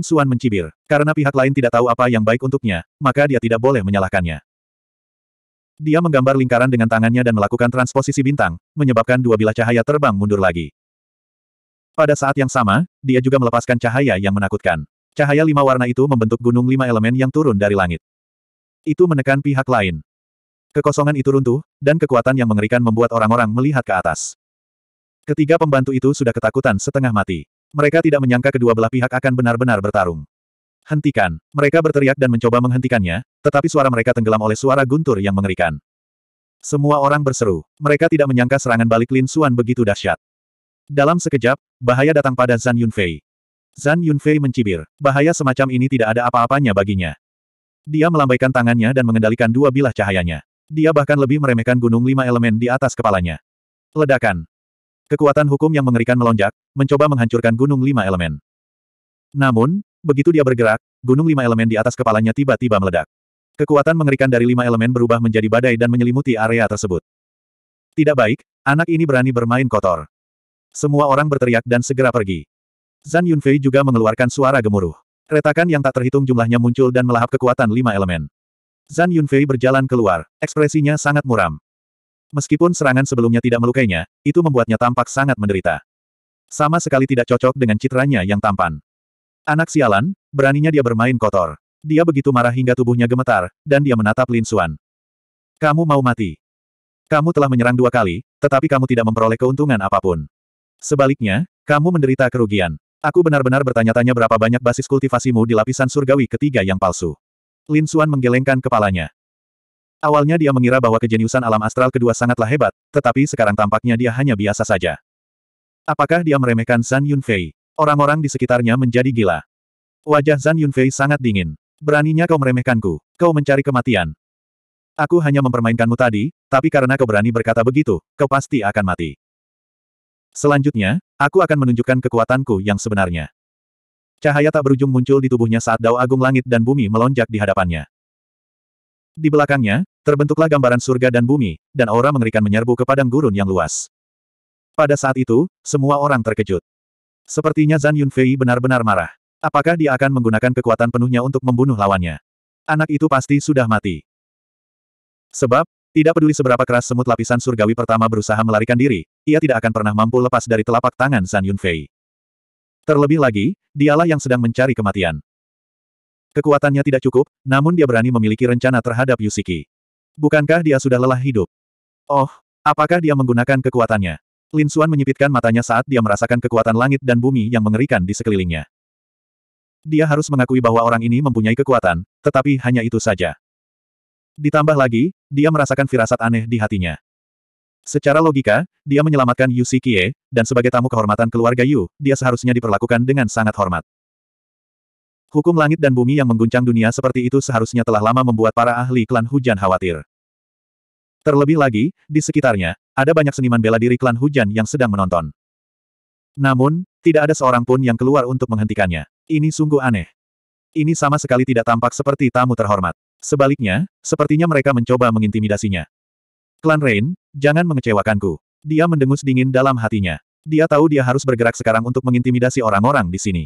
Lin Suan mencibir. Karena pihak lain tidak tahu apa yang baik untuknya, maka dia tidak boleh menyalahkannya. Dia menggambar lingkaran dengan tangannya dan melakukan transposisi bintang, menyebabkan dua bilah cahaya terbang mundur lagi. Pada saat yang sama, dia juga melepaskan cahaya yang menakutkan. Cahaya lima warna itu membentuk gunung lima elemen yang turun dari langit. Itu menekan pihak lain. Kekosongan itu runtuh, dan kekuatan yang mengerikan membuat orang-orang melihat ke atas. Ketiga pembantu itu sudah ketakutan setengah mati. Mereka tidak menyangka kedua belah pihak akan benar-benar bertarung. Hentikan. Mereka berteriak dan mencoba menghentikannya, tetapi suara mereka tenggelam oleh suara guntur yang mengerikan. Semua orang berseru. Mereka tidak menyangka serangan balik Lin Suan begitu dahsyat. Dalam sekejap, bahaya datang pada Zan Yunfei. Zan Yunfei mencibir. Bahaya semacam ini tidak ada apa-apanya baginya. Dia melambaikan tangannya dan mengendalikan dua bilah cahayanya. Dia bahkan lebih meremehkan gunung lima elemen di atas kepalanya. Ledakan. Kekuatan hukum yang mengerikan melonjak, mencoba menghancurkan gunung lima elemen. Namun, begitu dia bergerak, gunung lima elemen di atas kepalanya tiba-tiba meledak. Kekuatan mengerikan dari lima elemen berubah menjadi badai dan menyelimuti area tersebut. Tidak baik, anak ini berani bermain kotor. Semua orang berteriak dan segera pergi. Zan Yunfei juga mengeluarkan suara gemuruh. Retakan yang tak terhitung jumlahnya muncul dan melahap kekuatan lima elemen. Zan Yunfei berjalan keluar, ekspresinya sangat muram. Meskipun serangan sebelumnya tidak melukainya, itu membuatnya tampak sangat menderita. Sama sekali tidak cocok dengan citranya yang tampan. Anak sialan, beraninya dia bermain kotor. Dia begitu marah hingga tubuhnya gemetar, dan dia menatap Lin Xuan. Kamu mau mati. Kamu telah menyerang dua kali, tetapi kamu tidak memperoleh keuntungan apapun. Sebaliknya, kamu menderita kerugian. Aku benar-benar bertanya-tanya berapa banyak basis kultivasimu di lapisan surgawi ketiga yang palsu. Lin Xuan menggelengkan kepalanya. Awalnya dia mengira bahwa kejeniusan alam astral kedua sangatlah hebat, tetapi sekarang tampaknya dia hanya biasa saja. Apakah dia meremehkan Zan Yunfei? Orang-orang di sekitarnya menjadi gila. Wajah Zan Yunfei sangat dingin. Beraninya kau meremehkanku. Kau mencari kematian. Aku hanya mempermainkanmu tadi, tapi karena kau berani berkata begitu, kau pasti akan mati. Selanjutnya, aku akan menunjukkan kekuatanku yang sebenarnya. Cahaya tak berujung muncul di tubuhnya saat Dao Agung Langit dan Bumi melonjak di hadapannya. Di belakangnya, terbentuklah gambaran surga dan bumi, dan aura mengerikan menyerbu ke padang gurun yang luas. Pada saat itu, semua orang terkejut. Sepertinya Zan Yunfei benar-benar marah. Apakah dia akan menggunakan kekuatan penuhnya untuk membunuh lawannya? Anak itu pasti sudah mati. Sebab, tidak peduli seberapa keras semut lapisan surgawi pertama berusaha melarikan diri, ia tidak akan pernah mampu lepas dari telapak tangan Zan Yunfei. Terlebih lagi, dialah yang sedang mencari kematian. Kekuatannya tidak cukup, namun dia berani memiliki rencana terhadap Yusiki. Bukankah dia sudah lelah hidup? Oh, apakah dia menggunakan kekuatannya? Lin Suan menyipitkan matanya saat dia merasakan kekuatan langit dan bumi yang mengerikan di sekelilingnya. Dia harus mengakui bahwa orang ini mempunyai kekuatan, tetapi hanya itu saja. Ditambah lagi, dia merasakan firasat aneh di hatinya. Secara logika, dia menyelamatkan Yu Sikie, dan sebagai tamu kehormatan keluarga Yu, dia seharusnya diperlakukan dengan sangat hormat. Hukum langit dan bumi yang mengguncang dunia seperti itu seharusnya telah lama membuat para ahli klan hujan khawatir. Terlebih lagi, di sekitarnya, ada banyak seniman bela diri klan hujan yang sedang menonton. Namun, tidak ada seorang pun yang keluar untuk menghentikannya. Ini sungguh aneh. Ini sama sekali tidak tampak seperti tamu terhormat. Sebaliknya, sepertinya mereka mencoba mengintimidasinya. Klan Rain, jangan mengecewakanku. Dia mendengus dingin dalam hatinya. Dia tahu dia harus bergerak sekarang untuk mengintimidasi orang-orang di sini.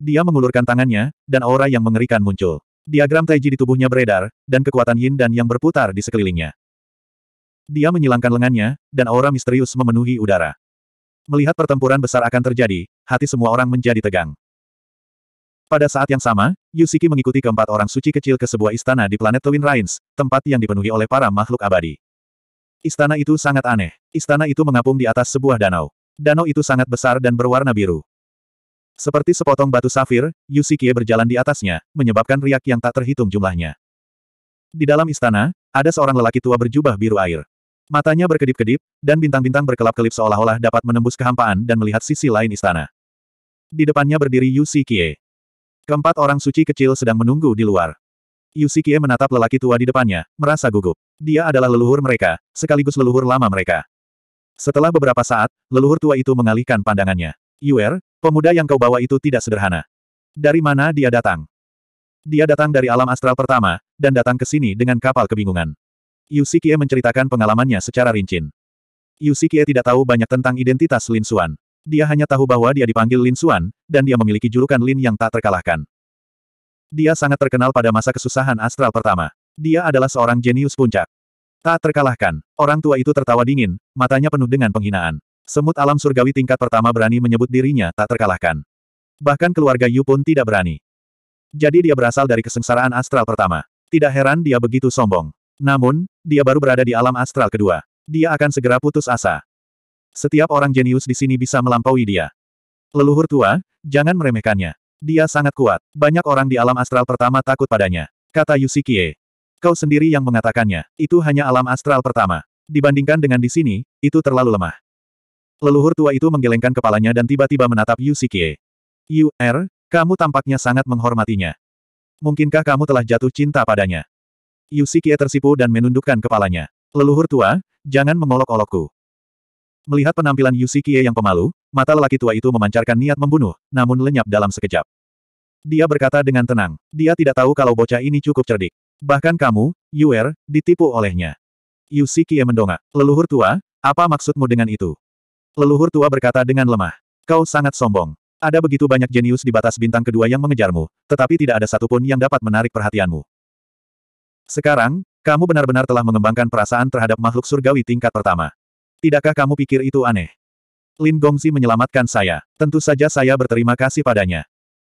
Dia mengulurkan tangannya, dan aura yang mengerikan muncul. Diagram Taiji di tubuhnya beredar, dan kekuatan yin dan yang berputar di sekelilingnya. Dia menyilangkan lengannya, dan aura misterius memenuhi udara. Melihat pertempuran besar akan terjadi, hati semua orang menjadi tegang. Pada saat yang sama, Yusiki mengikuti keempat orang suci kecil ke sebuah istana di planet Twin Rains, tempat yang dipenuhi oleh para makhluk abadi. Istana itu sangat aneh. Istana itu mengapung di atas sebuah danau. Danau itu sangat besar dan berwarna biru. Seperti sepotong batu safir, Yusikie berjalan di atasnya, menyebabkan riak yang tak terhitung jumlahnya. Di dalam istana, ada seorang lelaki tua berjubah biru air. Matanya berkedip-kedip, dan bintang-bintang berkelap-kelip seolah-olah dapat menembus kehampaan dan melihat sisi lain istana. Di depannya berdiri Yusikie. Keempat orang suci kecil sedang menunggu di luar. Yusikie menatap lelaki tua di depannya, merasa gugup. Dia adalah leluhur mereka, sekaligus leluhur lama mereka. Setelah beberapa saat, leluhur tua itu mengalihkan pandangannya. Yuer, pemuda yang kau bawa itu tidak sederhana. Dari mana dia datang? Dia datang dari alam astral pertama, dan datang ke sini dengan kapal kebingungan. Yusikie menceritakan pengalamannya secara rincin. Yusikie tidak tahu banyak tentang identitas Lin Suan. Dia hanya tahu bahwa dia dipanggil Lin Suan dan dia memiliki julukan Lin yang tak terkalahkan. Dia sangat terkenal pada masa kesusahan astral pertama. Dia adalah seorang jenius puncak. Tak terkalahkan, orang tua itu tertawa dingin, matanya penuh dengan penghinaan. Semut alam surgawi tingkat pertama berani menyebut dirinya tak terkalahkan. Bahkan keluarga Yu pun tidak berani. Jadi dia berasal dari kesengsaraan astral pertama. Tidak heran dia begitu sombong. Namun, dia baru berada di alam astral kedua. Dia akan segera putus asa. Setiap orang jenius di sini bisa melampaui dia. Leluhur tua, jangan meremehkannya. Dia sangat kuat. Banyak orang di alam astral pertama takut padanya. Kata Yusikie. Kau sendiri yang mengatakannya. Itu hanya alam astral pertama. Dibandingkan dengan di sini, itu terlalu lemah. Leluhur tua itu menggelengkan kepalanya dan tiba-tiba menatap Yu Sikie. Yu, Er, kamu tampaknya sangat menghormatinya. Mungkinkah kamu telah jatuh cinta padanya? Yu Sikie tersipu dan menundukkan kepalanya. Leluhur tua, jangan mengolok-olokku. Melihat penampilan Yu Sikie yang pemalu, mata lelaki tua itu memancarkan niat membunuh, namun lenyap dalam sekejap. Dia berkata dengan tenang, dia tidak tahu kalau bocah ini cukup cerdik. Bahkan kamu, Yuer, ditipu olehnya. Yu Sikie mendongak. Leluhur tua, apa maksudmu dengan itu? Leluhur tua berkata dengan lemah. Kau sangat sombong. Ada begitu banyak jenius di batas bintang kedua yang mengejarmu, tetapi tidak ada satupun yang dapat menarik perhatianmu. Sekarang, kamu benar-benar telah mengembangkan perasaan terhadap makhluk surgawi tingkat pertama. Tidakkah kamu pikir itu aneh? Lin Gongzi menyelamatkan saya. Tentu saja saya berterima kasih padanya.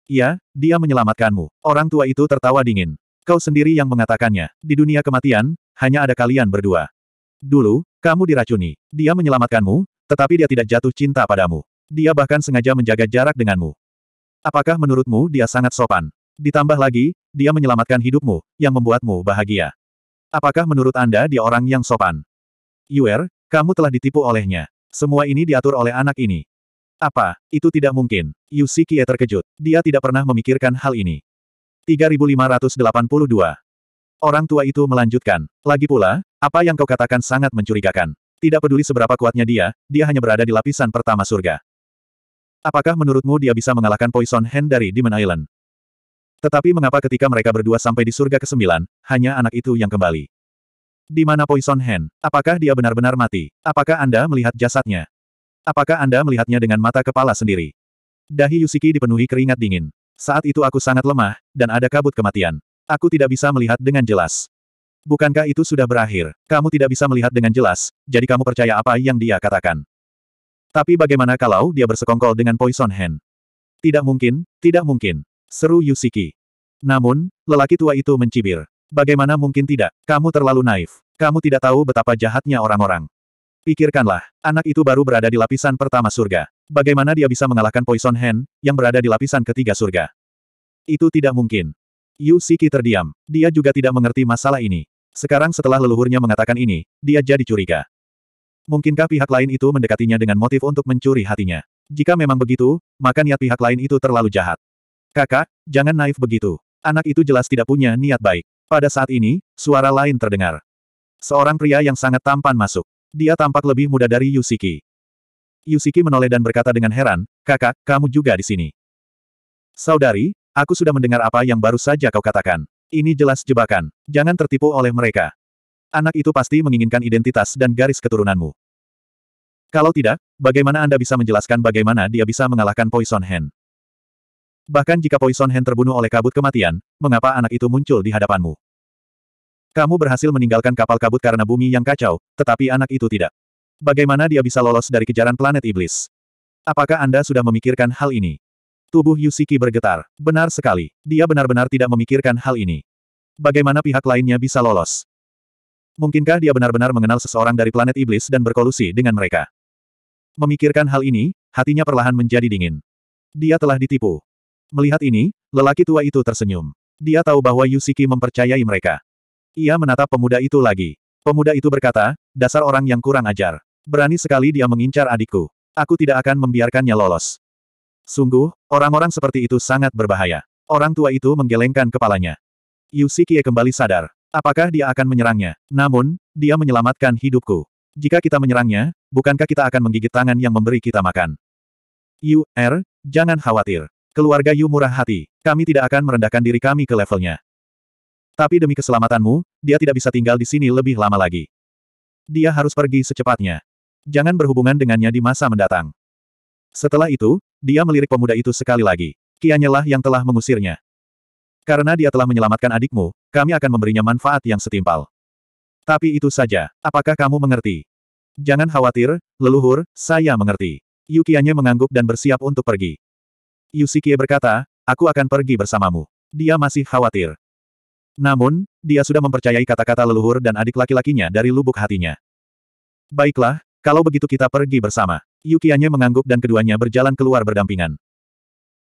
Iya, dia menyelamatkanmu. Orang tua itu tertawa dingin. Kau sendiri yang mengatakannya. Di dunia kematian, hanya ada kalian berdua. Dulu, kamu diracuni. Dia menyelamatkanmu, tetapi dia tidak jatuh cinta padamu. Dia bahkan sengaja menjaga jarak denganmu. Apakah menurutmu dia sangat sopan? Ditambah lagi, dia menyelamatkan hidupmu, yang membuatmu bahagia. Apakah menurut Anda dia orang yang sopan? Yuer, kamu telah ditipu olehnya. Semua ini diatur oleh anak ini. Apa, itu tidak mungkin. Yusi Kie terkejut. Dia tidak pernah memikirkan hal ini. 3582. Orang tua itu melanjutkan. Lagi pula, apa yang kau katakan sangat mencurigakan. Tidak peduli seberapa kuatnya dia, dia hanya berada di lapisan pertama surga. Apakah menurutmu dia bisa mengalahkan Poison Hand dari Demon Island? Tetapi mengapa ketika mereka berdua sampai di surga ke-9, hanya anak itu yang kembali? Di mana Poison Hand? Apakah dia benar-benar mati? Apakah Anda melihat jasadnya? Apakah Anda melihatnya dengan mata kepala sendiri? Dahi Yusiki dipenuhi keringat dingin. Saat itu aku sangat lemah, dan ada kabut kematian. Aku tidak bisa melihat dengan jelas. Bukankah itu sudah berakhir? Kamu tidak bisa melihat dengan jelas, jadi kamu percaya apa yang dia katakan. Tapi bagaimana kalau dia bersekongkol dengan Poison Hand? Tidak mungkin, tidak mungkin. Seru Yusiki. Namun, lelaki tua itu mencibir. Bagaimana mungkin tidak? Kamu terlalu naif. Kamu tidak tahu betapa jahatnya orang-orang. Pikirkanlah, anak itu baru berada di lapisan pertama surga. Bagaimana dia bisa mengalahkan Poison Hand, yang berada di lapisan ketiga surga? Itu tidak mungkin. Yu terdiam. Dia juga tidak mengerti masalah ini. Sekarang setelah leluhurnya mengatakan ini, dia jadi curiga. Mungkinkah pihak lain itu mendekatinya dengan motif untuk mencuri hatinya? Jika memang begitu, maka niat pihak lain itu terlalu jahat. Kakak, jangan naif begitu. Anak itu jelas tidak punya niat baik. Pada saat ini, suara lain terdengar. Seorang pria yang sangat tampan masuk. Dia tampak lebih muda dari Yusiki. Yusiki menoleh dan berkata dengan heran, kakak, kamu juga di sini. Saudari, aku sudah mendengar apa yang baru saja kau katakan. Ini jelas jebakan. Jangan tertipu oleh mereka. Anak itu pasti menginginkan identitas dan garis keturunanmu. Kalau tidak, bagaimana Anda bisa menjelaskan bagaimana dia bisa mengalahkan Poison Hand? Bahkan jika Poison Hand terbunuh oleh kabut kematian, mengapa anak itu muncul di hadapanmu? Kamu berhasil meninggalkan kapal kabut karena bumi yang kacau, tetapi anak itu tidak. Bagaimana dia bisa lolos dari kejaran planet iblis? Apakah Anda sudah memikirkan hal ini? Tubuh Yusiki bergetar. Benar sekali. Dia benar-benar tidak memikirkan hal ini. Bagaimana pihak lainnya bisa lolos? Mungkinkah dia benar-benar mengenal seseorang dari planet iblis dan berkolusi dengan mereka? Memikirkan hal ini, hatinya perlahan menjadi dingin. Dia telah ditipu. Melihat ini, lelaki tua itu tersenyum. Dia tahu bahwa Yusiki mempercayai mereka. Ia menatap pemuda itu lagi. Pemuda itu berkata, dasar orang yang kurang ajar. Berani sekali dia mengincar adikku. Aku tidak akan membiarkannya lolos. Sungguh, orang-orang seperti itu sangat berbahaya. Orang tua itu menggelengkan kepalanya. Yusikie kembali sadar. Apakah dia akan menyerangnya? Namun, dia menyelamatkan hidupku. Jika kita menyerangnya, bukankah kita akan menggigit tangan yang memberi kita makan? Yu, Er, jangan khawatir. Keluarga Yu murah hati, kami tidak akan merendahkan diri kami ke levelnya. Tapi demi keselamatanmu, dia tidak bisa tinggal di sini lebih lama lagi. Dia harus pergi secepatnya. Jangan berhubungan dengannya di masa mendatang. Setelah itu, dia melirik pemuda itu sekali lagi. Kianyalah yang telah mengusirnya. Karena dia telah menyelamatkan adikmu, kami akan memberinya manfaat yang setimpal. Tapi itu saja, apakah kamu mengerti? Jangan khawatir, leluhur, saya mengerti. Yukianya mengangguk dan bersiap untuk pergi. Yusikie berkata, aku akan pergi bersamamu. Dia masih khawatir. Namun, dia sudah mempercayai kata-kata leluhur dan adik laki-lakinya dari lubuk hatinya. Baiklah, kalau begitu kita pergi bersama. Yukianya mengangguk dan keduanya berjalan keluar berdampingan.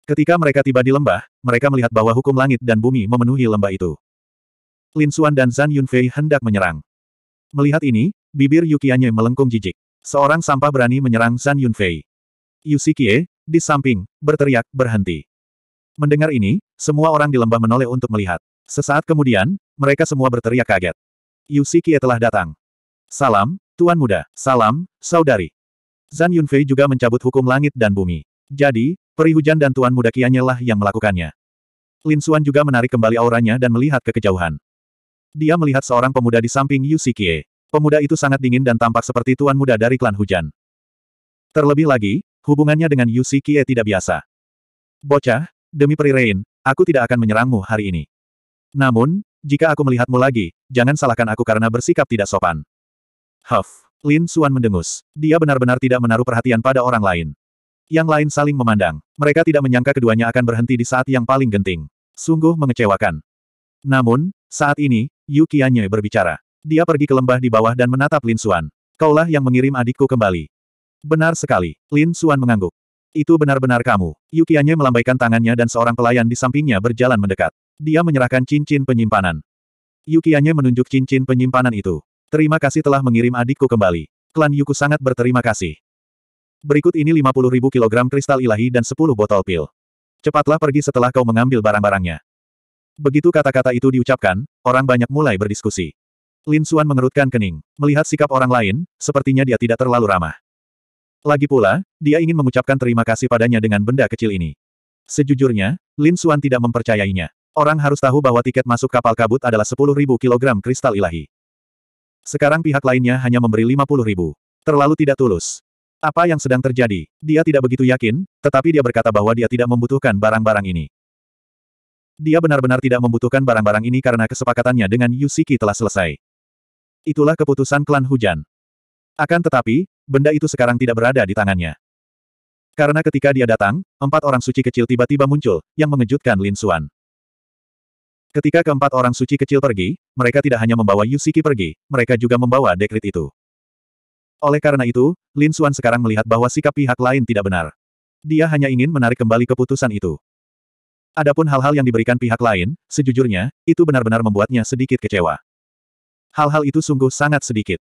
Ketika mereka tiba di lembah, mereka melihat bahwa hukum langit dan bumi memenuhi lembah itu. Lin Xuan dan Zan Yunfei hendak menyerang. Melihat ini, bibir Yukianya melengkung jijik. Seorang sampah berani menyerang Zan Yunfei. Yusikie, di samping, berteriak, berhenti. Mendengar ini, semua orang di lembah menoleh untuk melihat. Sesaat kemudian, mereka semua berteriak kaget. Yusikie telah datang. Salam, Tuan muda, salam, saudari. Zan Yunfei juga mencabut hukum langit dan bumi. Jadi, peri hujan dan tuan muda kianyelah yang melakukannya. Lin Xuan juga menarik kembali auranya dan melihat ke kejauhan. Dia melihat seorang pemuda di samping Yu Sikie. Pemuda itu sangat dingin dan tampak seperti tuan muda dari klan hujan. Terlebih lagi, hubungannya dengan Yu Sikie tidak biasa. Bocah, demi peri Rain, aku tidak akan menyerangmu hari ini. Namun, jika aku melihatmu lagi, jangan salahkan aku karena bersikap tidak sopan. Huff. Lin Suan mendengus. Dia benar-benar tidak menaruh perhatian pada orang lain. Yang lain saling memandang. Mereka tidak menyangka keduanya akan berhenti di saat yang paling genting. Sungguh mengecewakan. Namun, saat ini, Yu Qianye berbicara. Dia pergi ke lembah di bawah dan menatap Lin Suan. Kaulah yang mengirim adikku kembali. Benar sekali, Lin Suan mengangguk. Itu benar-benar kamu. Yu Qianye melambaikan tangannya dan seorang pelayan di sampingnya berjalan mendekat. Dia menyerahkan cincin penyimpanan. Yu Qianye menunjuk cincin penyimpanan itu. Terima kasih telah mengirim adikku kembali. Klan Yuku sangat berterima kasih. Berikut ini 50.000 kg kristal ilahi dan 10 botol pil. Cepatlah pergi setelah kau mengambil barang-barangnya. Begitu kata-kata itu diucapkan, orang banyak mulai berdiskusi. Lin Xuan mengerutkan kening. Melihat sikap orang lain, sepertinya dia tidak terlalu ramah. Lagi pula, dia ingin mengucapkan terima kasih padanya dengan benda kecil ini. Sejujurnya, Lin Xuan tidak mempercayainya. Orang harus tahu bahwa tiket masuk kapal kabut adalah 10.000 kg kristal ilahi. Sekarang pihak lainnya hanya memberi 50 ribu. Terlalu tidak tulus. Apa yang sedang terjadi? Dia tidak begitu yakin, tetapi dia berkata bahwa dia tidak membutuhkan barang-barang ini. Dia benar-benar tidak membutuhkan barang-barang ini karena kesepakatannya dengan Yusiki telah selesai. Itulah keputusan klan hujan. Akan tetapi, benda itu sekarang tidak berada di tangannya. Karena ketika dia datang, empat orang suci kecil tiba-tiba muncul, yang mengejutkan Lin Suan. Ketika keempat orang suci kecil pergi, mereka tidak hanya membawa Yusiki pergi, mereka juga membawa dekrit itu. Oleh karena itu, Lin Xuan sekarang melihat bahwa sikap pihak lain tidak benar. Dia hanya ingin menarik kembali keputusan itu. Adapun hal-hal yang diberikan pihak lain, sejujurnya, itu benar-benar membuatnya sedikit kecewa. Hal-hal itu sungguh sangat sedikit.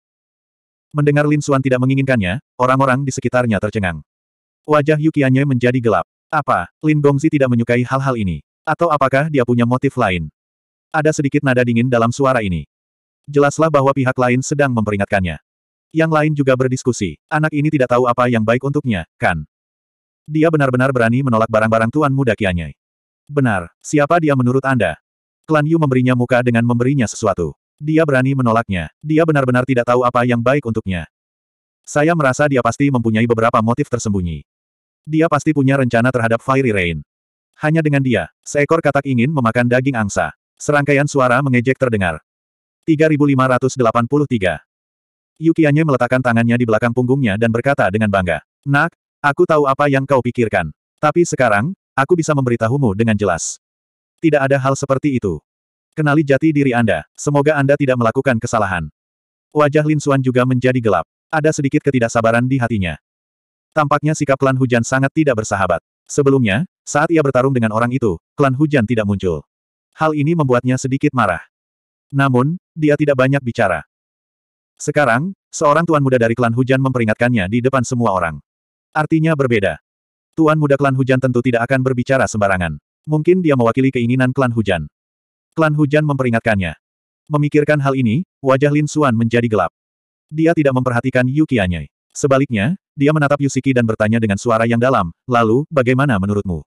Mendengar Lin Xuan tidak menginginkannya, orang-orang di sekitarnya tercengang. Wajah Yukianye menjadi gelap. Apa, Lin Gongzi tidak menyukai hal-hal ini? Atau apakah dia punya motif lain? Ada sedikit nada dingin dalam suara ini. Jelaslah bahwa pihak lain sedang memperingatkannya. Yang lain juga berdiskusi, anak ini tidak tahu apa yang baik untuknya, kan? Dia benar-benar berani menolak barang-barang tuan muda Kianyai. Benar, siapa dia menurut Anda? Klan Yu memberinya muka dengan memberinya sesuatu. Dia berani menolaknya, dia benar-benar tidak tahu apa yang baik untuknya. Saya merasa dia pasti mempunyai beberapa motif tersembunyi. Dia pasti punya rencana terhadap Fiery Rain. Hanya dengan dia, seekor katak ingin memakan daging angsa. Serangkaian suara mengejek terdengar. 3583. Yukianye meletakkan tangannya di belakang punggungnya dan berkata dengan bangga. Nak, aku tahu apa yang kau pikirkan. Tapi sekarang, aku bisa memberitahumu dengan jelas. Tidak ada hal seperti itu. Kenali jati diri Anda, semoga Anda tidak melakukan kesalahan. Wajah Lin Xuan juga menjadi gelap. Ada sedikit ketidaksabaran di hatinya. Tampaknya sikap Lan Hujan sangat tidak bersahabat. Sebelumnya, saat ia bertarung dengan orang itu, klan hujan tidak muncul. Hal ini membuatnya sedikit marah. Namun, dia tidak banyak bicara. Sekarang, seorang tuan muda dari klan hujan memperingatkannya di depan semua orang. Artinya berbeda. Tuan muda klan hujan tentu tidak akan berbicara sembarangan. Mungkin dia mewakili keinginan klan hujan. Klan hujan memperingatkannya. Memikirkan hal ini, wajah Lin Suan menjadi gelap. Dia tidak memperhatikan Qianyi. Sebaliknya, dia menatap Yusiki dan bertanya dengan suara yang dalam, lalu, bagaimana menurutmu?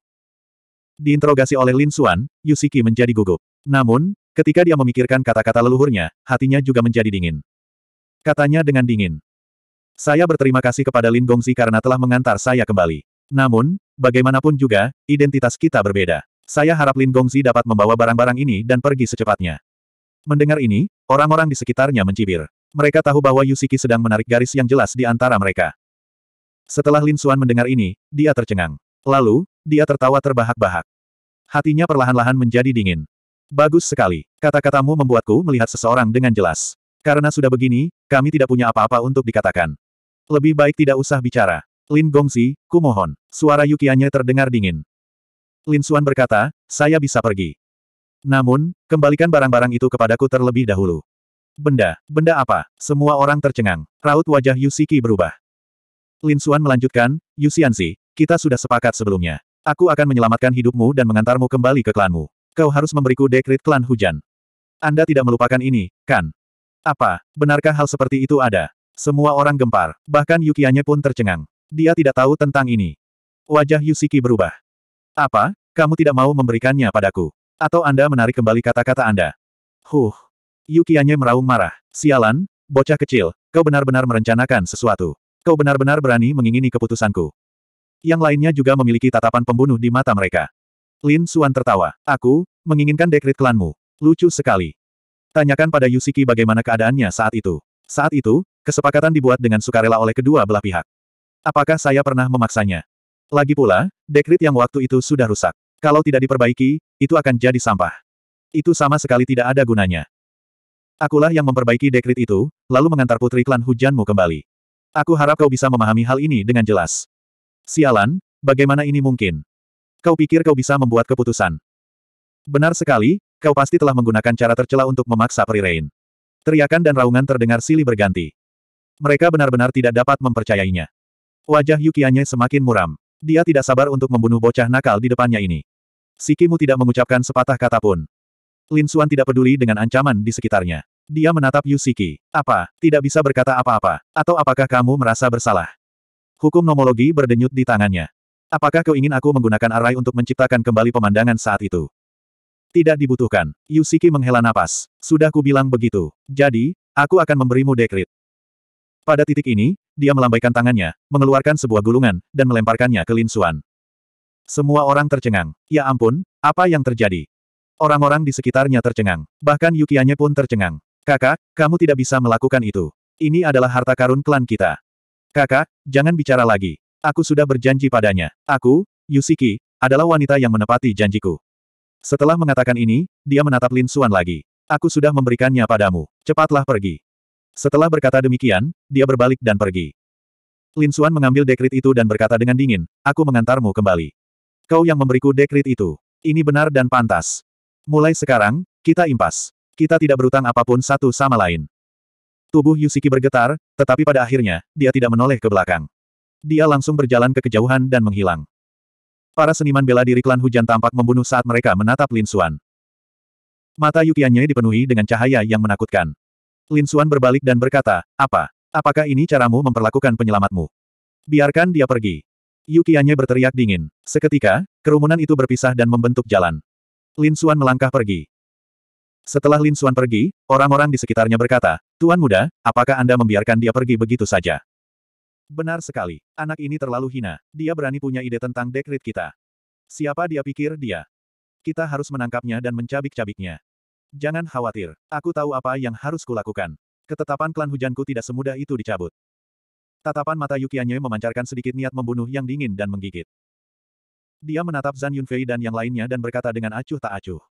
Diinterogasi oleh Lin Suan, Yusiki menjadi gugup. Namun, ketika dia memikirkan kata-kata leluhurnya, hatinya juga menjadi dingin. Katanya dengan dingin. Saya berterima kasih kepada Lin Gongzi karena telah mengantar saya kembali. Namun, bagaimanapun juga, identitas kita berbeda. Saya harap Lin Gongzi dapat membawa barang-barang ini dan pergi secepatnya. Mendengar ini, orang-orang di sekitarnya mencibir. Mereka tahu bahwa Yusiki sedang menarik garis yang jelas di antara mereka. Setelah Lin Suan mendengar ini, dia tercengang. Lalu, dia tertawa terbahak-bahak. Hatinya perlahan-lahan menjadi dingin. Bagus sekali. Kata-katamu membuatku melihat seseorang dengan jelas. Karena sudah begini, kami tidak punya apa-apa untuk dikatakan. Lebih baik tidak usah bicara. Lin Gongzi, kumohon. Suara Yukianya terdengar dingin. Lin Suan berkata, saya bisa pergi. Namun, kembalikan barang-barang itu kepadaku terlebih dahulu. Benda, benda apa? Semua orang tercengang. Raut wajah Yusiki berubah. Lin Xuan melanjutkan, Yu Xianzi, kita sudah sepakat sebelumnya. Aku akan menyelamatkan hidupmu dan mengantarmu kembali ke klanmu. Kau harus memberiku dekrit klan hujan. Anda tidak melupakan ini, kan? Apa, benarkah hal seperti itu ada? Semua orang gempar, bahkan Yukianya pun tercengang. Dia tidak tahu tentang ini. Wajah Yusiki berubah. Apa, kamu tidak mau memberikannya padaku? Atau Anda menarik kembali kata-kata Anda? Huh. Yukianya meraung marah. Sialan, bocah kecil, kau benar-benar merencanakan sesuatu. Kau benar-benar berani mengingini keputusanku. Yang lainnya juga memiliki tatapan pembunuh di mata mereka. Lin Suan tertawa. Aku, menginginkan dekrit klanmu. Lucu sekali. Tanyakan pada Yusiki bagaimana keadaannya saat itu. Saat itu, kesepakatan dibuat dengan sukarela oleh kedua belah pihak. Apakah saya pernah memaksanya? Lagi pula, dekrit yang waktu itu sudah rusak. Kalau tidak diperbaiki, itu akan jadi sampah. Itu sama sekali tidak ada gunanya. Akulah yang memperbaiki dekrit itu, lalu mengantar putri klan hujanmu kembali. Aku harap kau bisa memahami hal ini dengan jelas. Sialan, bagaimana ini mungkin? Kau pikir kau bisa membuat keputusan? Benar sekali, kau pasti telah menggunakan cara tercela untuk memaksa Perirein. Teriakan dan raungan terdengar silih berganti. Mereka benar-benar tidak dapat mempercayainya. Wajah Yukianya semakin muram. Dia tidak sabar untuk membunuh bocah nakal di depannya ini. Sikimu tidak mengucapkan sepatah kata pun. Lin Suan tidak peduli dengan ancaman di sekitarnya. Dia menatap Yusiki. Apa? Tidak bisa berkata apa-apa. Atau apakah kamu merasa bersalah? Hukum nomologi berdenyut di tangannya. Apakah kau ingin aku menggunakan arai untuk menciptakan kembali pemandangan saat itu? Tidak dibutuhkan. Yusiki menghela napas. Sudah kubilang begitu. Jadi, aku akan memberimu dekrit. Pada titik ini, dia melambaikan tangannya, mengeluarkan sebuah gulungan, dan melemparkannya ke Lin Suan. Semua orang tercengang. Ya ampun, apa yang terjadi? Orang-orang di sekitarnya tercengang. Bahkan Yukianya pun tercengang. Kakak, kamu tidak bisa melakukan itu. Ini adalah harta karun klan kita. Kakak, jangan bicara lagi. Aku sudah berjanji padanya. Aku, Yusiki, adalah wanita yang menepati janjiku. Setelah mengatakan ini, dia menatap Lin Suan lagi. Aku sudah memberikannya padamu. Cepatlah pergi. Setelah berkata demikian, dia berbalik dan pergi. Lin Suan mengambil dekrit itu dan berkata dengan dingin, aku mengantarmu kembali. Kau yang memberiku dekrit itu. Ini benar dan pantas. Mulai sekarang, kita impas. Kita tidak berutang apapun satu sama lain. Tubuh Yusiki bergetar, tetapi pada akhirnya, dia tidak menoleh ke belakang. Dia langsung berjalan ke kejauhan dan menghilang. Para seniman bela diri klan hujan tampak membunuh saat mereka menatap Lin Xuan. Mata Yukiannya dipenuhi dengan cahaya yang menakutkan. Lin Xuan berbalik dan berkata, apa? Apakah ini caramu memperlakukan penyelamatmu? Biarkan dia pergi. Yukiannya berteriak dingin. Seketika, kerumunan itu berpisah dan membentuk jalan. Lin Suan melangkah pergi. Setelah Lin Suan pergi, orang-orang di sekitarnya berkata, Tuan muda, apakah Anda membiarkan dia pergi begitu saja? Benar sekali, anak ini terlalu hina. Dia berani punya ide tentang dekrit kita. Siapa dia pikir dia? Kita harus menangkapnya dan mencabik-cabiknya. Jangan khawatir, aku tahu apa yang harus kulakukan. Ketetapan klan hujanku tidak semudah itu dicabut. Tatapan mata Yukianye memancarkan sedikit niat membunuh yang dingin dan menggigit. Dia menatap Zan Yunfei dan yang lainnya dan berkata dengan acuh tak acuh.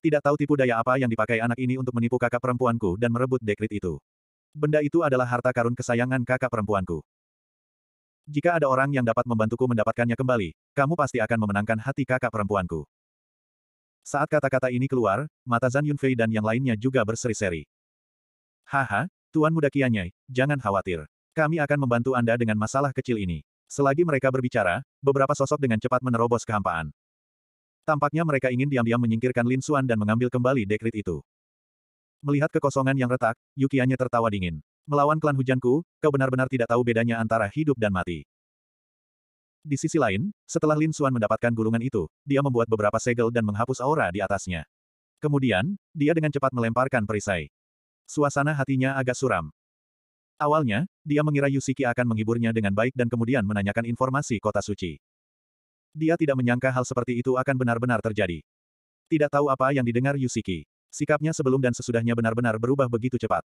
Tidak tahu tipu daya apa yang dipakai anak ini untuk menipu kakak perempuanku dan merebut dekrit itu. Benda itu adalah harta karun kesayangan kakak perempuanku. Jika ada orang yang dapat membantuku mendapatkannya kembali, kamu pasti akan memenangkan hati kakak perempuanku. Saat kata-kata ini keluar, mata Zan Yunfei dan yang lainnya juga berseri-seri. Haha, Tuan Muda Kianyai, jangan khawatir. Kami akan membantu Anda dengan masalah kecil ini. Selagi mereka berbicara, beberapa sosok dengan cepat menerobos kehampaan. Tampaknya mereka ingin diam-diam menyingkirkan Lin Xuan dan mengambil kembali dekrit itu. Melihat kekosongan yang retak, Yukianya tertawa dingin. Melawan klan hujanku, kau benar-benar tidak tahu bedanya antara hidup dan mati. Di sisi lain, setelah Lin Xuan mendapatkan gulungan itu, dia membuat beberapa segel dan menghapus aura di atasnya. Kemudian, dia dengan cepat melemparkan perisai. Suasana hatinya agak suram. Awalnya, dia mengira Yusiki akan menghiburnya dengan baik dan kemudian menanyakan informasi kota suci. Dia tidak menyangka hal seperti itu akan benar-benar terjadi. Tidak tahu apa yang didengar Yusiki. Sikapnya sebelum dan sesudahnya benar-benar berubah begitu cepat.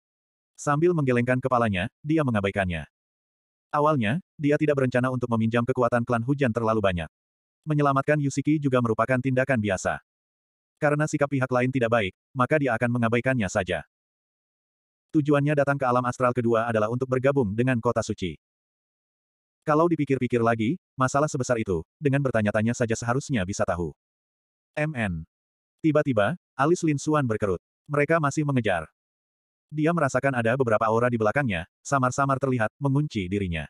Sambil menggelengkan kepalanya, dia mengabaikannya. Awalnya, dia tidak berencana untuk meminjam kekuatan klan hujan terlalu banyak. Menyelamatkan Yusiki juga merupakan tindakan biasa. Karena sikap pihak lain tidak baik, maka dia akan mengabaikannya saja. Tujuannya datang ke alam astral kedua adalah untuk bergabung dengan kota suci. Kalau dipikir-pikir lagi, masalah sebesar itu, dengan bertanya-tanya saja seharusnya bisa tahu. MN. Tiba-tiba, alis Lin Suan berkerut. Mereka masih mengejar. Dia merasakan ada beberapa aura di belakangnya, samar-samar terlihat, mengunci dirinya.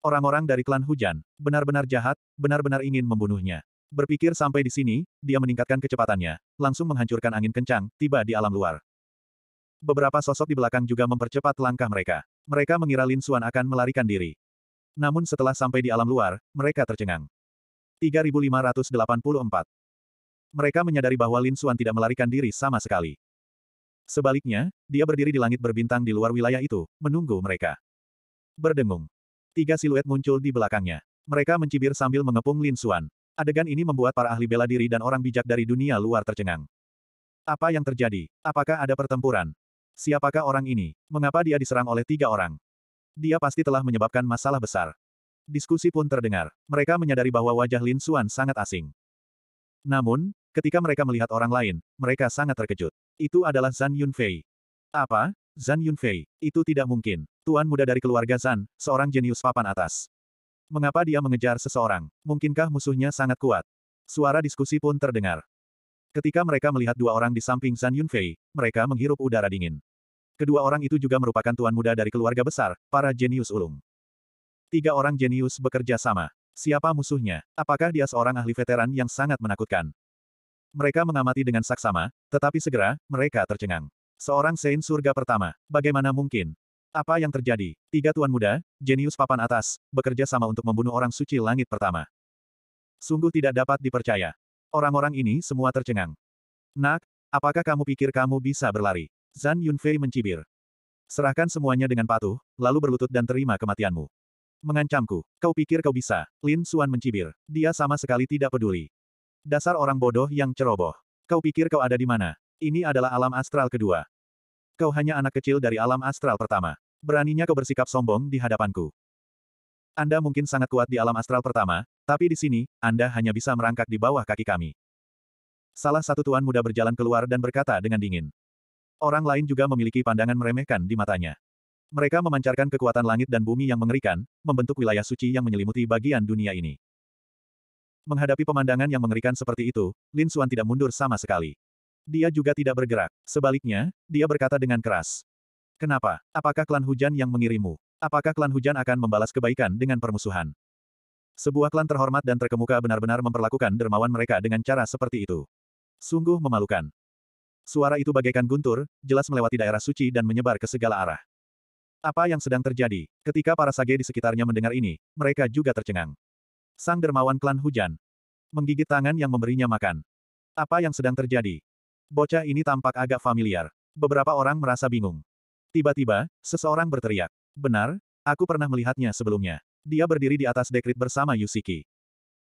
Orang-orang dari klan hujan, benar-benar jahat, benar-benar ingin membunuhnya. Berpikir sampai di sini, dia meningkatkan kecepatannya, langsung menghancurkan angin kencang, tiba di alam luar beberapa sosok di belakang juga mempercepat langkah mereka. Mereka mengira Lin Xuan akan melarikan diri. Namun setelah sampai di alam luar, mereka tercengang. 3584 Mereka menyadari bahwa Lin Xuan tidak melarikan diri sama sekali. Sebaliknya, dia berdiri di langit berbintang di luar wilayah itu, menunggu mereka. Berdengung. Tiga siluet muncul di belakangnya. Mereka mencibir sambil mengepung Lin Xuan. Adegan ini membuat para ahli bela diri dan orang bijak dari dunia luar tercengang. Apa yang terjadi? Apakah ada pertempuran? Siapakah orang ini? Mengapa dia diserang oleh tiga orang? Dia pasti telah menyebabkan masalah besar. Diskusi pun terdengar. Mereka menyadari bahwa wajah Lin Xuan sangat asing. Namun, ketika mereka melihat orang lain, mereka sangat terkejut. Itu adalah Zan Yunfei. Apa? Zan Yunfei, itu tidak mungkin. Tuan muda dari keluarga Zan, seorang jenius papan atas. Mengapa dia mengejar seseorang? Mungkinkah musuhnya sangat kuat? Suara diskusi pun terdengar. Ketika mereka melihat dua orang di samping San Yunfei, mereka menghirup udara dingin. Kedua orang itu juga merupakan tuan muda dari keluarga besar, para jenius ulung. Tiga orang jenius bekerja sama. Siapa musuhnya? Apakah dia seorang ahli veteran yang sangat menakutkan? Mereka mengamati dengan saksama, tetapi segera, mereka tercengang. Seorang sein surga pertama, bagaimana mungkin? Apa yang terjadi? Tiga tuan muda, jenius papan atas, bekerja sama untuk membunuh orang suci langit pertama. Sungguh tidak dapat dipercaya. Orang-orang ini semua tercengang. Nak, apakah kamu pikir kamu bisa berlari? Zan Yunfei mencibir. Serahkan semuanya dengan patuh, lalu berlutut dan terima kematianmu. Mengancamku, kau pikir kau bisa, Lin Suan mencibir. Dia sama sekali tidak peduli. Dasar orang bodoh yang ceroboh. Kau pikir kau ada di mana? Ini adalah alam astral kedua. Kau hanya anak kecil dari alam astral pertama. Beraninya kau bersikap sombong di hadapanku. Anda mungkin sangat kuat di alam astral pertama, tapi di sini, Anda hanya bisa merangkak di bawah kaki kami. Salah satu tuan muda berjalan keluar dan berkata dengan dingin. Orang lain juga memiliki pandangan meremehkan di matanya. Mereka memancarkan kekuatan langit dan bumi yang mengerikan, membentuk wilayah suci yang menyelimuti bagian dunia ini. Menghadapi pemandangan yang mengerikan seperti itu, Lin Xuan tidak mundur sama sekali. Dia juga tidak bergerak. Sebaliknya, dia berkata dengan keras. Kenapa? Apakah klan hujan yang mengirimu? Apakah klan hujan akan membalas kebaikan dengan permusuhan? Sebuah klan terhormat dan terkemuka benar-benar memperlakukan dermawan mereka dengan cara seperti itu. Sungguh memalukan. Suara itu bagaikan guntur, jelas melewati daerah suci dan menyebar ke segala arah. Apa yang sedang terjadi? Ketika para sage di sekitarnya mendengar ini, mereka juga tercengang. Sang dermawan klan hujan. Menggigit tangan yang memberinya makan. Apa yang sedang terjadi? Bocah ini tampak agak familiar. Beberapa orang merasa bingung. Tiba-tiba, seseorang berteriak. Benar, aku pernah melihatnya sebelumnya. Dia berdiri di atas dekrit bersama Yusiki.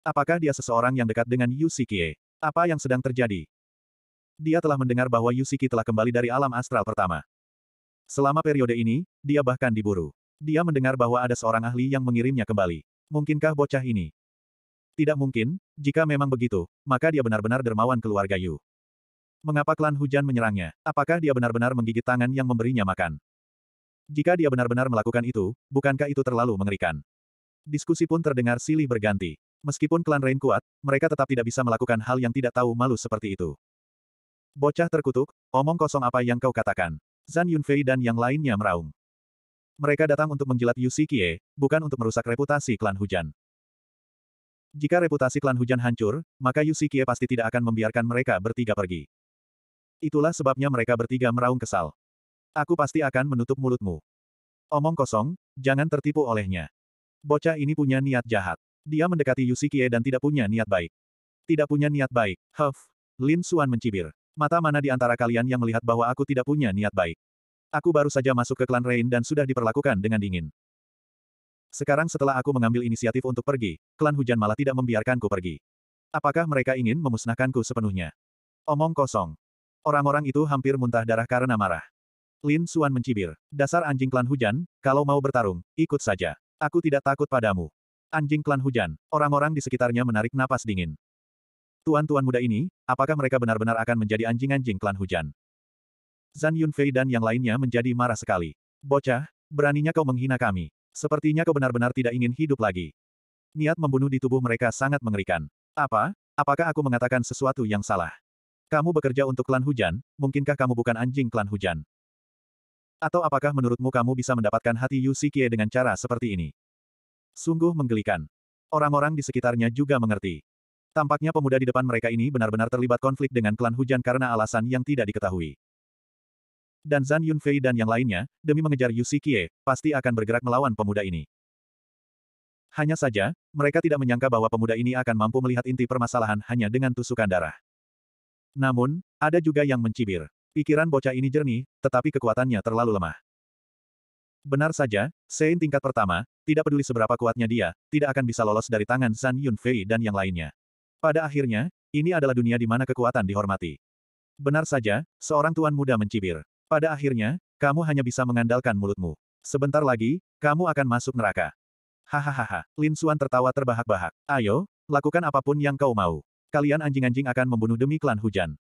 Apakah dia seseorang yang dekat dengan Yusiki? Apa yang sedang terjadi? Dia telah mendengar bahwa Yusiki telah kembali dari alam astral pertama. Selama periode ini, dia bahkan diburu. Dia mendengar bahwa ada seorang ahli yang mengirimnya kembali. Mungkinkah bocah ini? Tidak mungkin, jika memang begitu, maka dia benar-benar dermawan keluarga Yu. Mengapa klan hujan menyerangnya? Apakah dia benar-benar menggigit tangan yang memberinya makan? Jika dia benar-benar melakukan itu, bukankah itu terlalu mengerikan? Diskusi pun terdengar silih berganti. Meskipun klan Rain kuat, mereka tetap tidak bisa melakukan hal yang tidak tahu malu seperti itu. Bocah terkutuk, omong kosong apa yang kau katakan. Zan Yunfei dan yang lainnya meraung. Mereka datang untuk menjilat Yu Qie, bukan untuk merusak reputasi klan hujan. Jika reputasi klan hujan hancur, maka Yu Qie pasti tidak akan membiarkan mereka bertiga pergi. Itulah sebabnya mereka bertiga meraung kesal. Aku pasti akan menutup mulutmu. Omong kosong, jangan tertipu olehnya. Bocah ini punya niat jahat. Dia mendekati Yusikie dan tidak punya niat baik. Tidak punya niat baik. Huff. Lin Suan mencibir. Mata mana di antara kalian yang melihat bahwa aku tidak punya niat baik? Aku baru saja masuk ke klan Rain dan sudah diperlakukan dengan dingin. Sekarang setelah aku mengambil inisiatif untuk pergi, klan hujan malah tidak membiarkanku pergi. Apakah mereka ingin memusnahkanku sepenuhnya? Omong kosong. Orang-orang itu hampir muntah darah karena marah. Lin Suan mencibir. Dasar anjing klan hujan, kalau mau bertarung, ikut saja. Aku tidak takut padamu. Anjing klan hujan. Orang-orang di sekitarnya menarik napas dingin. Tuan-tuan muda ini, apakah mereka benar-benar akan menjadi anjing-anjing klan hujan? Zan Yunfei dan yang lainnya menjadi marah sekali. Bocah, beraninya kau menghina kami. Sepertinya kau benar-benar tidak ingin hidup lagi. Niat membunuh di tubuh mereka sangat mengerikan. Apa? Apakah aku mengatakan sesuatu yang salah? Kamu bekerja untuk klan hujan, mungkinkah kamu bukan anjing klan hujan? Atau apakah menurutmu kamu bisa mendapatkan hati Yu Sikie dengan cara seperti ini? Sungguh menggelikan. Orang-orang di sekitarnya juga mengerti. Tampaknya pemuda di depan mereka ini benar-benar terlibat konflik dengan klan hujan karena alasan yang tidak diketahui. Dan Zan Yunfei dan yang lainnya, demi mengejar Yu Sikie, pasti akan bergerak melawan pemuda ini. Hanya saja, mereka tidak menyangka bahwa pemuda ini akan mampu melihat inti permasalahan hanya dengan tusukan darah. Namun, ada juga yang mencibir. Pikiran bocah ini jernih, tetapi kekuatannya terlalu lemah. Benar saja, Sein tingkat pertama, tidak peduli seberapa kuatnya dia, tidak akan bisa lolos dari tangan San Yunfei dan yang lainnya. Pada akhirnya, ini adalah dunia di mana kekuatan dihormati. Benar saja, seorang tuan muda mencibir. Pada akhirnya, kamu hanya bisa mengandalkan mulutmu. Sebentar lagi, kamu akan masuk neraka. Hahaha, Lin Suan tertawa terbahak-bahak. Ayo, lakukan apapun yang kau mau. Kalian anjing-anjing akan membunuh demi klan hujan.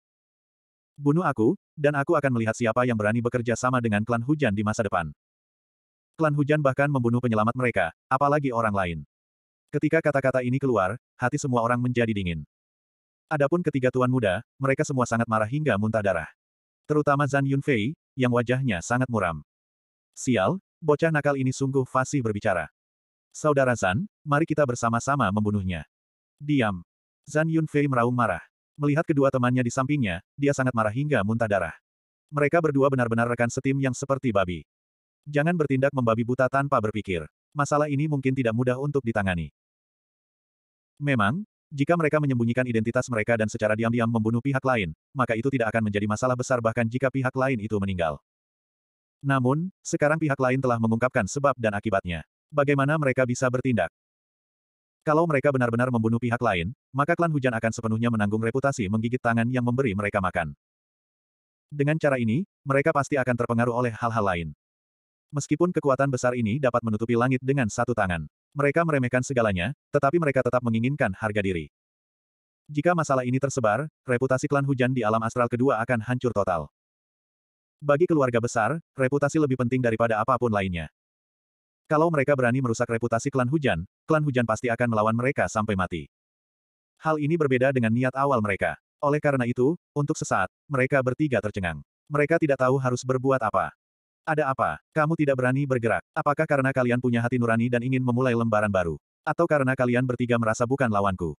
Bunuh aku, dan aku akan melihat siapa yang berani bekerja sama dengan klan hujan di masa depan. Klan hujan bahkan membunuh penyelamat mereka, apalagi orang lain. Ketika kata-kata ini keluar, hati semua orang menjadi dingin. Adapun ketiga tuan muda, mereka semua sangat marah hingga muntah darah. Terutama Zan Yunfei, yang wajahnya sangat muram. Sial, bocah nakal ini sungguh fasih berbicara. Saudara Zan, mari kita bersama-sama membunuhnya. Diam. Zan Yunfei meraung marah. Melihat kedua temannya di sampingnya, dia sangat marah hingga muntah darah. Mereka berdua benar-benar rekan setim yang seperti babi. Jangan bertindak membabi buta tanpa berpikir. Masalah ini mungkin tidak mudah untuk ditangani. Memang, jika mereka menyembunyikan identitas mereka dan secara diam-diam membunuh pihak lain, maka itu tidak akan menjadi masalah besar bahkan jika pihak lain itu meninggal. Namun, sekarang pihak lain telah mengungkapkan sebab dan akibatnya. Bagaimana mereka bisa bertindak? Kalau mereka benar-benar membunuh pihak lain, maka klan hujan akan sepenuhnya menanggung reputasi menggigit tangan yang memberi mereka makan. Dengan cara ini, mereka pasti akan terpengaruh oleh hal-hal lain. Meskipun kekuatan besar ini dapat menutupi langit dengan satu tangan, mereka meremehkan segalanya, tetapi mereka tetap menginginkan harga diri. Jika masalah ini tersebar, reputasi klan hujan di alam astral kedua akan hancur total. Bagi keluarga besar, reputasi lebih penting daripada apapun lainnya. Kalau mereka berani merusak reputasi klan hujan, klan hujan pasti akan melawan mereka sampai mati. Hal ini berbeda dengan niat awal mereka. Oleh karena itu, untuk sesaat, mereka bertiga tercengang. Mereka tidak tahu harus berbuat apa. Ada apa? Kamu tidak berani bergerak. Apakah karena kalian punya hati nurani dan ingin memulai lembaran baru? Atau karena kalian bertiga merasa bukan lawanku?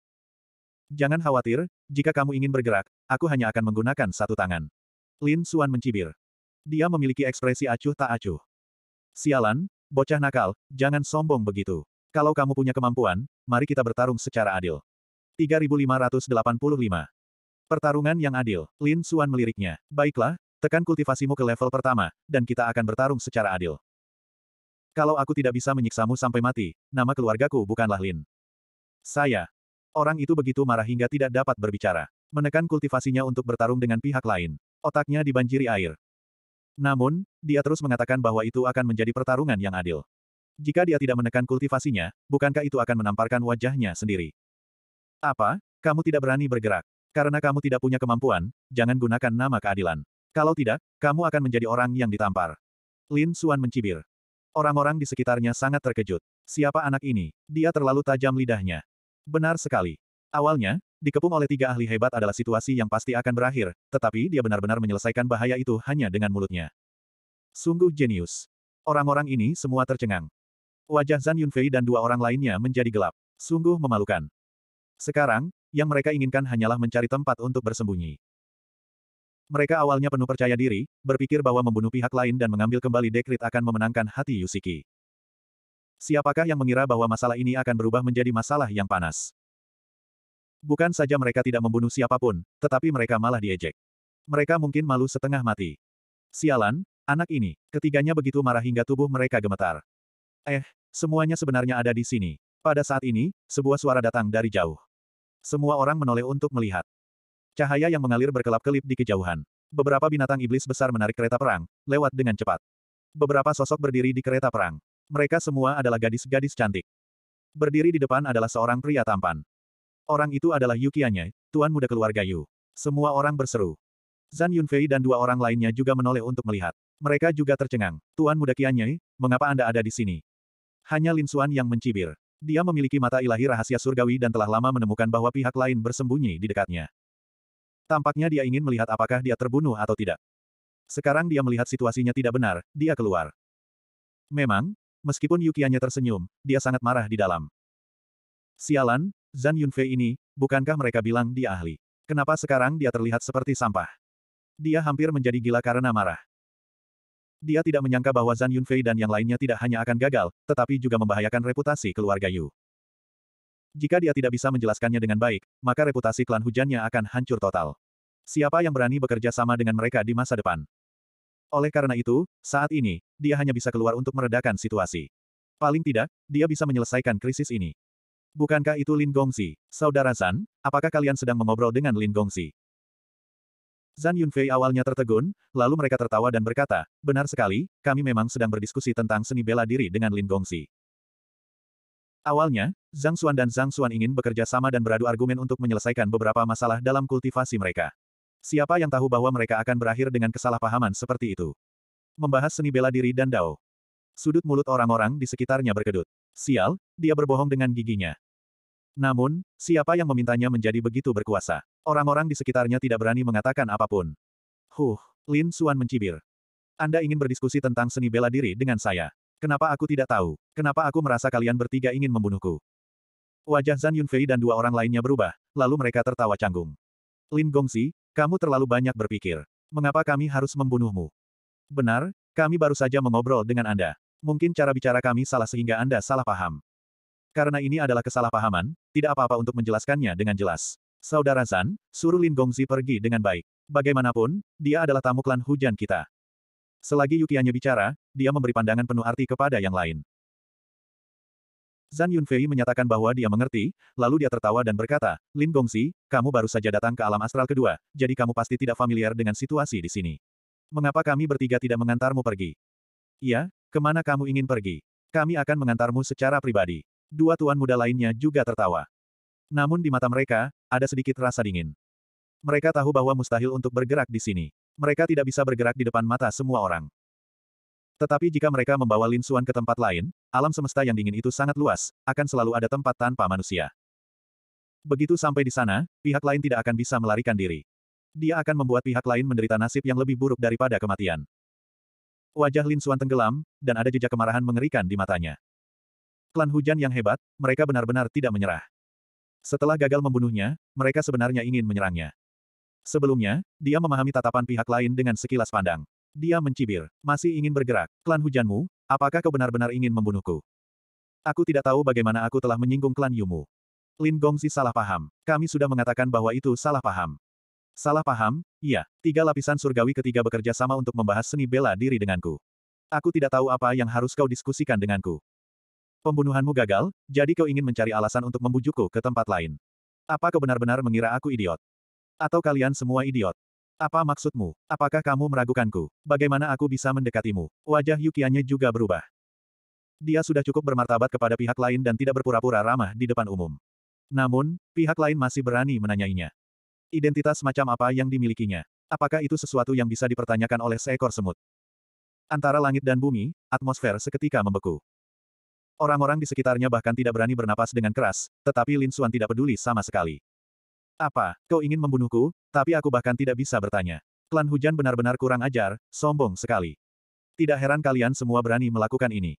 Jangan khawatir, jika kamu ingin bergerak, aku hanya akan menggunakan satu tangan. Lin Suan mencibir. Dia memiliki ekspresi acuh tak acuh. Sialan, Bocah nakal, jangan sombong begitu. Kalau kamu punya kemampuan, mari kita bertarung secara adil. 3585. Pertarungan yang adil. Lin Suan meliriknya. Baiklah, tekan kultivasimu ke level pertama, dan kita akan bertarung secara adil. Kalau aku tidak bisa menyiksamu sampai mati, nama keluargaku bukanlah Lin. Saya. Orang itu begitu marah hingga tidak dapat berbicara. Menekan kultivasinya untuk bertarung dengan pihak lain. Otaknya dibanjiri air. Namun, dia terus mengatakan bahwa itu akan menjadi pertarungan yang adil. Jika dia tidak menekan kultivasinya, bukankah itu akan menamparkan wajahnya sendiri? Apa? Kamu tidak berani bergerak. Karena kamu tidak punya kemampuan, jangan gunakan nama keadilan. Kalau tidak, kamu akan menjadi orang yang ditampar. Lin Suan mencibir. Orang-orang di sekitarnya sangat terkejut. Siapa anak ini? Dia terlalu tajam lidahnya. Benar sekali. Awalnya, dikepung oleh tiga ahli hebat adalah situasi yang pasti akan berakhir, tetapi dia benar-benar menyelesaikan bahaya itu hanya dengan mulutnya. Sungguh jenius. Orang-orang ini semua tercengang. Wajah Zan Yunfei dan dua orang lainnya menjadi gelap. Sungguh memalukan. Sekarang, yang mereka inginkan hanyalah mencari tempat untuk bersembunyi. Mereka awalnya penuh percaya diri, berpikir bahwa membunuh pihak lain dan mengambil kembali dekrit akan memenangkan hati Yusiki. Siapakah yang mengira bahwa masalah ini akan berubah menjadi masalah yang panas? Bukan saja mereka tidak membunuh siapapun, tetapi mereka malah diejek. Mereka mungkin malu setengah mati. Sialan, anak ini, ketiganya begitu marah hingga tubuh mereka gemetar. Eh, semuanya sebenarnya ada di sini. Pada saat ini, sebuah suara datang dari jauh. Semua orang menoleh untuk melihat. Cahaya yang mengalir berkelap-kelip di kejauhan. Beberapa binatang iblis besar menarik kereta perang, lewat dengan cepat. Beberapa sosok berdiri di kereta perang. Mereka semua adalah gadis-gadis cantik. Berdiri di depan adalah seorang pria tampan. Orang itu adalah Yukianya, tuan muda keluarga Yu. Semua orang berseru. Zan Yunfei dan dua orang lainnya juga menoleh untuk melihat. Mereka juga tercengang. Tuan muda Qianye, mengapa Anda ada di sini? Hanya Lin Xuan yang mencibir. Dia memiliki mata ilahi rahasia surgawi dan telah lama menemukan bahwa pihak lain bersembunyi di dekatnya. Tampaknya dia ingin melihat apakah dia terbunuh atau tidak. Sekarang dia melihat situasinya tidak benar, dia keluar. Memang, meskipun Yukianya tersenyum, dia sangat marah di dalam. Sialan, Zan Yunfei ini, bukankah mereka bilang dia ahli? Kenapa sekarang dia terlihat seperti sampah? Dia hampir menjadi gila karena marah. Dia tidak menyangka bahwa Zan Yunfei dan yang lainnya tidak hanya akan gagal, tetapi juga membahayakan reputasi keluarga Yu. Jika dia tidak bisa menjelaskannya dengan baik, maka reputasi klan hujannya akan hancur total. Siapa yang berani bekerja sama dengan mereka di masa depan? Oleh karena itu, saat ini, dia hanya bisa keluar untuk meredakan situasi. Paling tidak, dia bisa menyelesaikan krisis ini. Bukankah itu Lin Gongxi, Saudara San, apakah kalian sedang mengobrol dengan Lin Gongxi? Zan Yunfei awalnya tertegun, lalu mereka tertawa dan berkata, benar sekali, kami memang sedang berdiskusi tentang seni bela diri dengan Lin Gongxi. Awalnya, Zhang Xuan dan Zhang Xuan ingin bekerja sama dan beradu argumen untuk menyelesaikan beberapa masalah dalam kultivasi mereka. Siapa yang tahu bahwa mereka akan berakhir dengan kesalahpahaman seperti itu? Membahas seni bela diri dan dao. Sudut mulut orang-orang di sekitarnya berkedut. Sial, dia berbohong dengan giginya. Namun, siapa yang memintanya menjadi begitu berkuasa? Orang-orang di sekitarnya tidak berani mengatakan apapun. Huh, Lin Suan mencibir. Anda ingin berdiskusi tentang seni bela diri dengan saya. Kenapa aku tidak tahu? Kenapa aku merasa kalian bertiga ingin membunuhku? Wajah Zan Yunfei dan dua orang lainnya berubah, lalu mereka tertawa canggung. Lin Gongsi, kamu terlalu banyak berpikir. Mengapa kami harus membunuhmu? Benar, kami baru saja mengobrol dengan Anda. Mungkin cara bicara kami salah sehingga Anda salah paham. Karena ini adalah kesalahpahaman, tidak apa-apa untuk menjelaskannya dengan jelas. Saudara Zan, suruh Lin Gongzi pergi dengan baik. Bagaimanapun, dia adalah tamu klan hujan kita. Selagi Yukianya bicara, dia memberi pandangan penuh arti kepada yang lain. Zan Yunfei menyatakan bahwa dia mengerti, lalu dia tertawa dan berkata, Lin Gongzi, kamu baru saja datang ke alam astral kedua, jadi kamu pasti tidak familiar dengan situasi di sini. Mengapa kami bertiga tidak mengantarmu pergi? Iya, kemana kamu ingin pergi? Kami akan mengantarmu secara pribadi. Dua tuan muda lainnya juga tertawa. Namun di mata mereka, ada sedikit rasa dingin. Mereka tahu bahwa mustahil untuk bergerak di sini. Mereka tidak bisa bergerak di depan mata semua orang. Tetapi jika mereka membawa Lin Xuan ke tempat lain, alam semesta yang dingin itu sangat luas, akan selalu ada tempat tanpa manusia. Begitu sampai di sana, pihak lain tidak akan bisa melarikan diri. Dia akan membuat pihak lain menderita nasib yang lebih buruk daripada kematian. Wajah Lin Xuan tenggelam, dan ada jejak kemarahan mengerikan di matanya. Klan hujan yang hebat, mereka benar-benar tidak menyerah. Setelah gagal membunuhnya, mereka sebenarnya ingin menyerangnya. Sebelumnya, dia memahami tatapan pihak lain dengan sekilas pandang. Dia mencibir, masih ingin bergerak. Klan hujanmu, apakah kau benar-benar ingin membunuhku? Aku tidak tahu bagaimana aku telah menyinggung klan Yumu. Lin Gongzi salah paham. Kami sudah mengatakan bahwa itu salah paham. Salah paham? Iya. Tiga lapisan surgawi ketiga bekerja sama untuk membahas seni bela diri denganku. Aku tidak tahu apa yang harus kau diskusikan denganku. Pembunuhanmu gagal, jadi kau ingin mencari alasan untuk membujukku ke tempat lain. Apa kau benar-benar mengira aku idiot? Atau kalian semua idiot? Apa maksudmu? Apakah kamu meragukanku? Bagaimana aku bisa mendekatimu? Wajah Yukianya juga berubah. Dia sudah cukup bermartabat kepada pihak lain dan tidak berpura-pura ramah di depan umum. Namun, pihak lain masih berani menanyainya. Identitas macam apa yang dimilikinya? Apakah itu sesuatu yang bisa dipertanyakan oleh seekor semut? Antara langit dan bumi, atmosfer seketika membeku. Orang-orang di sekitarnya bahkan tidak berani bernapas dengan keras, tetapi Lin Xuan tidak peduli sama sekali. Apa, kau ingin membunuhku, tapi aku bahkan tidak bisa bertanya. Klan hujan benar-benar kurang ajar, sombong sekali. Tidak heran kalian semua berani melakukan ini.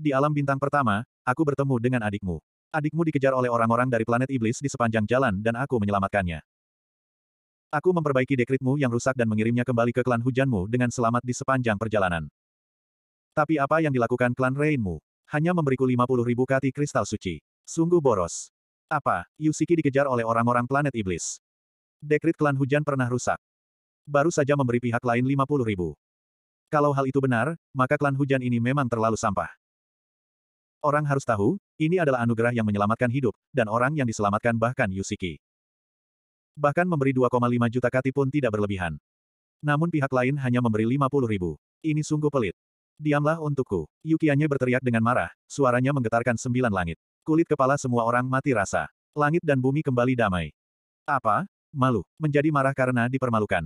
Di alam bintang pertama, aku bertemu dengan adikmu. Adikmu dikejar oleh orang-orang dari planet iblis di sepanjang jalan dan aku menyelamatkannya. Aku memperbaiki dekritmu yang rusak dan mengirimnya kembali ke klan hujanmu dengan selamat di sepanjang perjalanan. Tapi apa yang dilakukan klan Rainmu? hanya memberiku 50 ribu kati kristal suci. Sungguh boros. Apa, Yusiki dikejar oleh orang-orang planet iblis. Dekrit klan hujan pernah rusak. Baru saja memberi pihak lain 50 ribu. Kalau hal itu benar, maka klan hujan ini memang terlalu sampah. Orang harus tahu, ini adalah anugerah yang menyelamatkan hidup, dan orang yang diselamatkan bahkan Yusiki. Bahkan memberi 2,5 juta kati pun tidak berlebihan. Namun pihak lain hanya memberi 50 ribu. Ini sungguh pelit. Diamlah untukku. Yukianya berteriak dengan marah, suaranya menggetarkan sembilan langit. Kulit kepala semua orang mati rasa. Langit dan bumi kembali damai. Apa? Malu. Menjadi marah karena dipermalukan.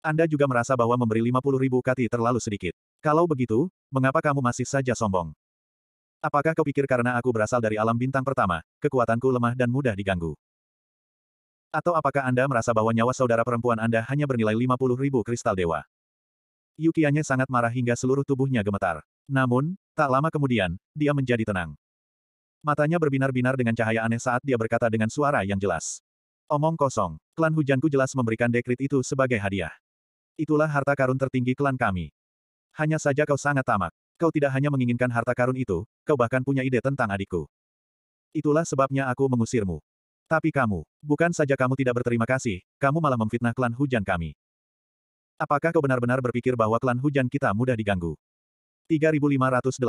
Anda juga merasa bahwa memberi 50 ribu kati terlalu sedikit. Kalau begitu, mengapa kamu masih saja sombong? Apakah kau pikir karena aku berasal dari alam bintang pertama, kekuatanku lemah dan mudah diganggu? Atau apakah Anda merasa bahwa nyawa saudara perempuan Anda hanya bernilai 50 ribu kristal dewa? Yukianya sangat marah hingga seluruh tubuhnya gemetar. Namun, tak lama kemudian, dia menjadi tenang. Matanya berbinar-binar dengan cahaya aneh saat dia berkata dengan suara yang jelas. Omong kosong, klan hujanku jelas memberikan dekrit itu sebagai hadiah. Itulah harta karun tertinggi klan kami. Hanya saja kau sangat tamak. Kau tidak hanya menginginkan harta karun itu, kau bahkan punya ide tentang adikku. Itulah sebabnya aku mengusirmu. Tapi kamu, bukan saja kamu tidak berterima kasih, kamu malah memfitnah klan hujan kami. Apakah kau benar-benar berpikir bahwa klan hujan kita mudah diganggu? 3586.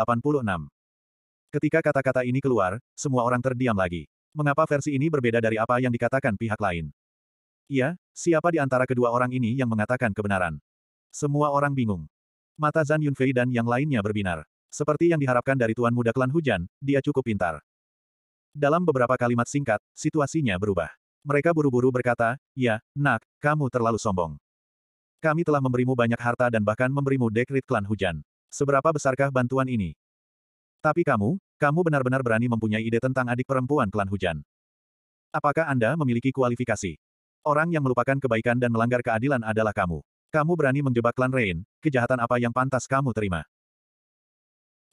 Ketika kata-kata ini keluar, semua orang terdiam lagi. Mengapa versi ini berbeda dari apa yang dikatakan pihak lain? Iya, siapa di antara kedua orang ini yang mengatakan kebenaran? Semua orang bingung. Mata Zan Yunfei dan yang lainnya berbinar. Seperti yang diharapkan dari Tuan Muda Klan Hujan, dia cukup pintar. Dalam beberapa kalimat singkat, situasinya berubah. Mereka buru-buru berkata, ya, nak, kamu terlalu sombong. Kami telah memberimu banyak harta dan bahkan memberimu dekrit klan hujan. Seberapa besarkah bantuan ini? Tapi kamu, kamu benar-benar berani mempunyai ide tentang adik perempuan klan hujan. Apakah Anda memiliki kualifikasi? Orang yang melupakan kebaikan dan melanggar keadilan adalah kamu. Kamu berani menjebak klan Rain, kejahatan apa yang pantas kamu terima?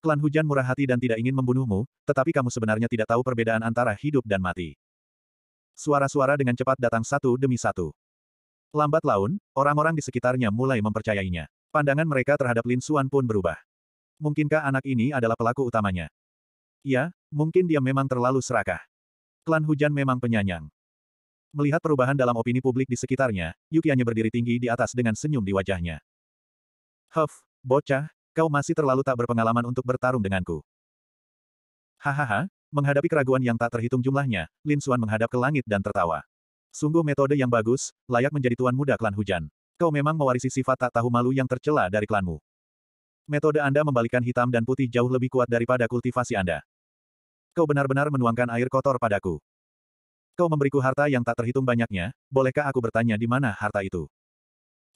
Klan hujan murah hati dan tidak ingin membunuhmu, tetapi kamu sebenarnya tidak tahu perbedaan antara hidup dan mati. Suara-suara dengan cepat datang satu demi satu. Lambat laun, orang-orang di sekitarnya mulai mempercayainya. Pandangan mereka terhadap Lin Xuan pun berubah. Mungkinkah anak ini adalah pelaku utamanya? Ya, mungkin dia memang terlalu serakah. Klan hujan memang penyanyang. Melihat perubahan dalam opini publik di sekitarnya, Yukianya berdiri tinggi di atas dengan senyum di wajahnya. Huff, bocah, kau masih terlalu tak berpengalaman untuk bertarung denganku. Hahaha, menghadapi keraguan yang tak terhitung jumlahnya, Lin Xuan menghadap ke langit dan tertawa. Sungguh metode yang bagus, layak menjadi tuan muda klan hujan. Kau memang mewarisi sifat tak tahu malu yang tercela dari klanmu. Metode Anda membalikan hitam dan putih jauh lebih kuat daripada kultivasi Anda. Kau benar-benar menuangkan air kotor padaku. Kau memberiku harta yang tak terhitung banyaknya, bolehkah aku bertanya di mana harta itu?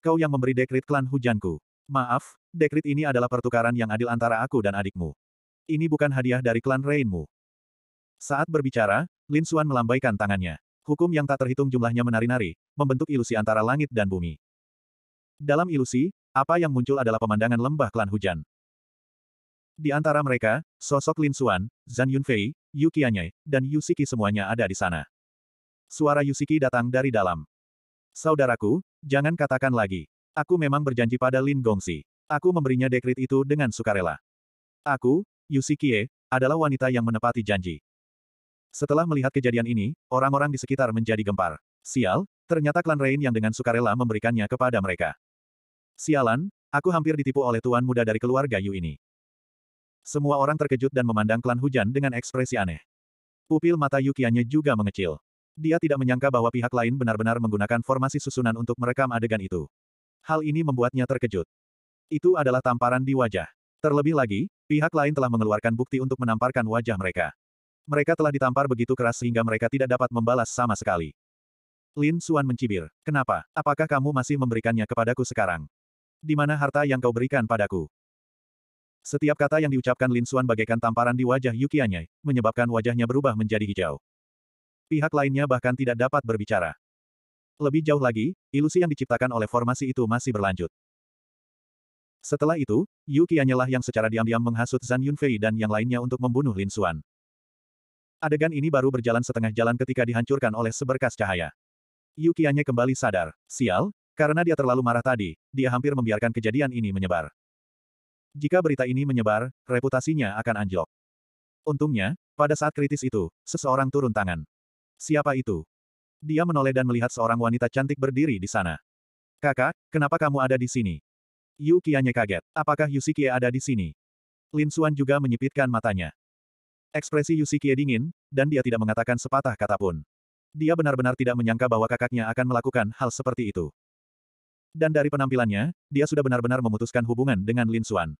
Kau yang memberi dekrit klan hujanku. Maaf, dekrit ini adalah pertukaran yang adil antara aku dan adikmu. Ini bukan hadiah dari klan Rainmu. Saat berbicara, Lin Xuan melambaikan tangannya. Hukum yang tak terhitung jumlahnya menari-nari, membentuk ilusi antara langit dan bumi. Dalam ilusi, apa yang muncul adalah pemandangan lembah klan hujan. Di antara mereka, sosok Lin Xuan, Zhan Yunfei, Yu Qianye, dan Yu Siki semuanya ada di sana. Suara Yu Siki datang dari dalam. Saudaraku, jangan katakan lagi. Aku memang berjanji pada Lin Gongxi. Aku memberinya dekrit itu dengan sukarela. Aku, Yu Sikie, adalah wanita yang menepati janji. Setelah melihat kejadian ini, orang-orang di sekitar menjadi gempar. Sial, ternyata klan Rain yang dengan sukarela memberikannya kepada mereka. Sialan, aku hampir ditipu oleh tuan muda dari keluarga Yu ini. Semua orang terkejut dan memandang klan hujan dengan ekspresi aneh. Pupil mata Yukianya juga mengecil. Dia tidak menyangka bahwa pihak lain benar-benar menggunakan formasi susunan untuk merekam adegan itu. Hal ini membuatnya terkejut. Itu adalah tamparan di wajah. Terlebih lagi, pihak lain telah mengeluarkan bukti untuk menamparkan wajah mereka. Mereka telah ditampar begitu keras sehingga mereka tidak dapat membalas sama sekali. Lin Xuan mencibir. Kenapa? Apakah kamu masih memberikannya kepadaku sekarang? Di mana harta yang kau berikan padaku? Setiap kata yang diucapkan Lin Xuan bagaikan tamparan di wajah Yukianya, menyebabkan wajahnya berubah menjadi hijau. Pihak lainnya bahkan tidak dapat berbicara. Lebih jauh lagi, ilusi yang diciptakan oleh formasi itu masih berlanjut. Setelah itu, Yukianya lah yang secara diam-diam menghasut Zan Yunfei dan yang lainnya untuk membunuh Lin Xuan. Adegan ini baru berjalan setengah jalan ketika dihancurkan oleh seberkas cahaya. Yukianya kembali sadar. Sial, karena dia terlalu marah tadi, dia hampir membiarkan kejadian ini menyebar. Jika berita ini menyebar, reputasinya akan anjlok. Untungnya, pada saat kritis itu, seseorang turun tangan. Siapa itu? Dia menoleh dan melihat seorang wanita cantik berdiri di sana. Kakak, kenapa kamu ada di sini? Yukianya kaget. Apakah Yusikie ada di sini? Lin Xuan juga menyipitkan matanya. Ekspresi Yusikie dingin, dan dia tidak mengatakan sepatah kata pun. Dia benar-benar tidak menyangka bahwa kakaknya akan melakukan hal seperti itu. Dan dari penampilannya, dia sudah benar-benar memutuskan hubungan dengan Lin Xuan.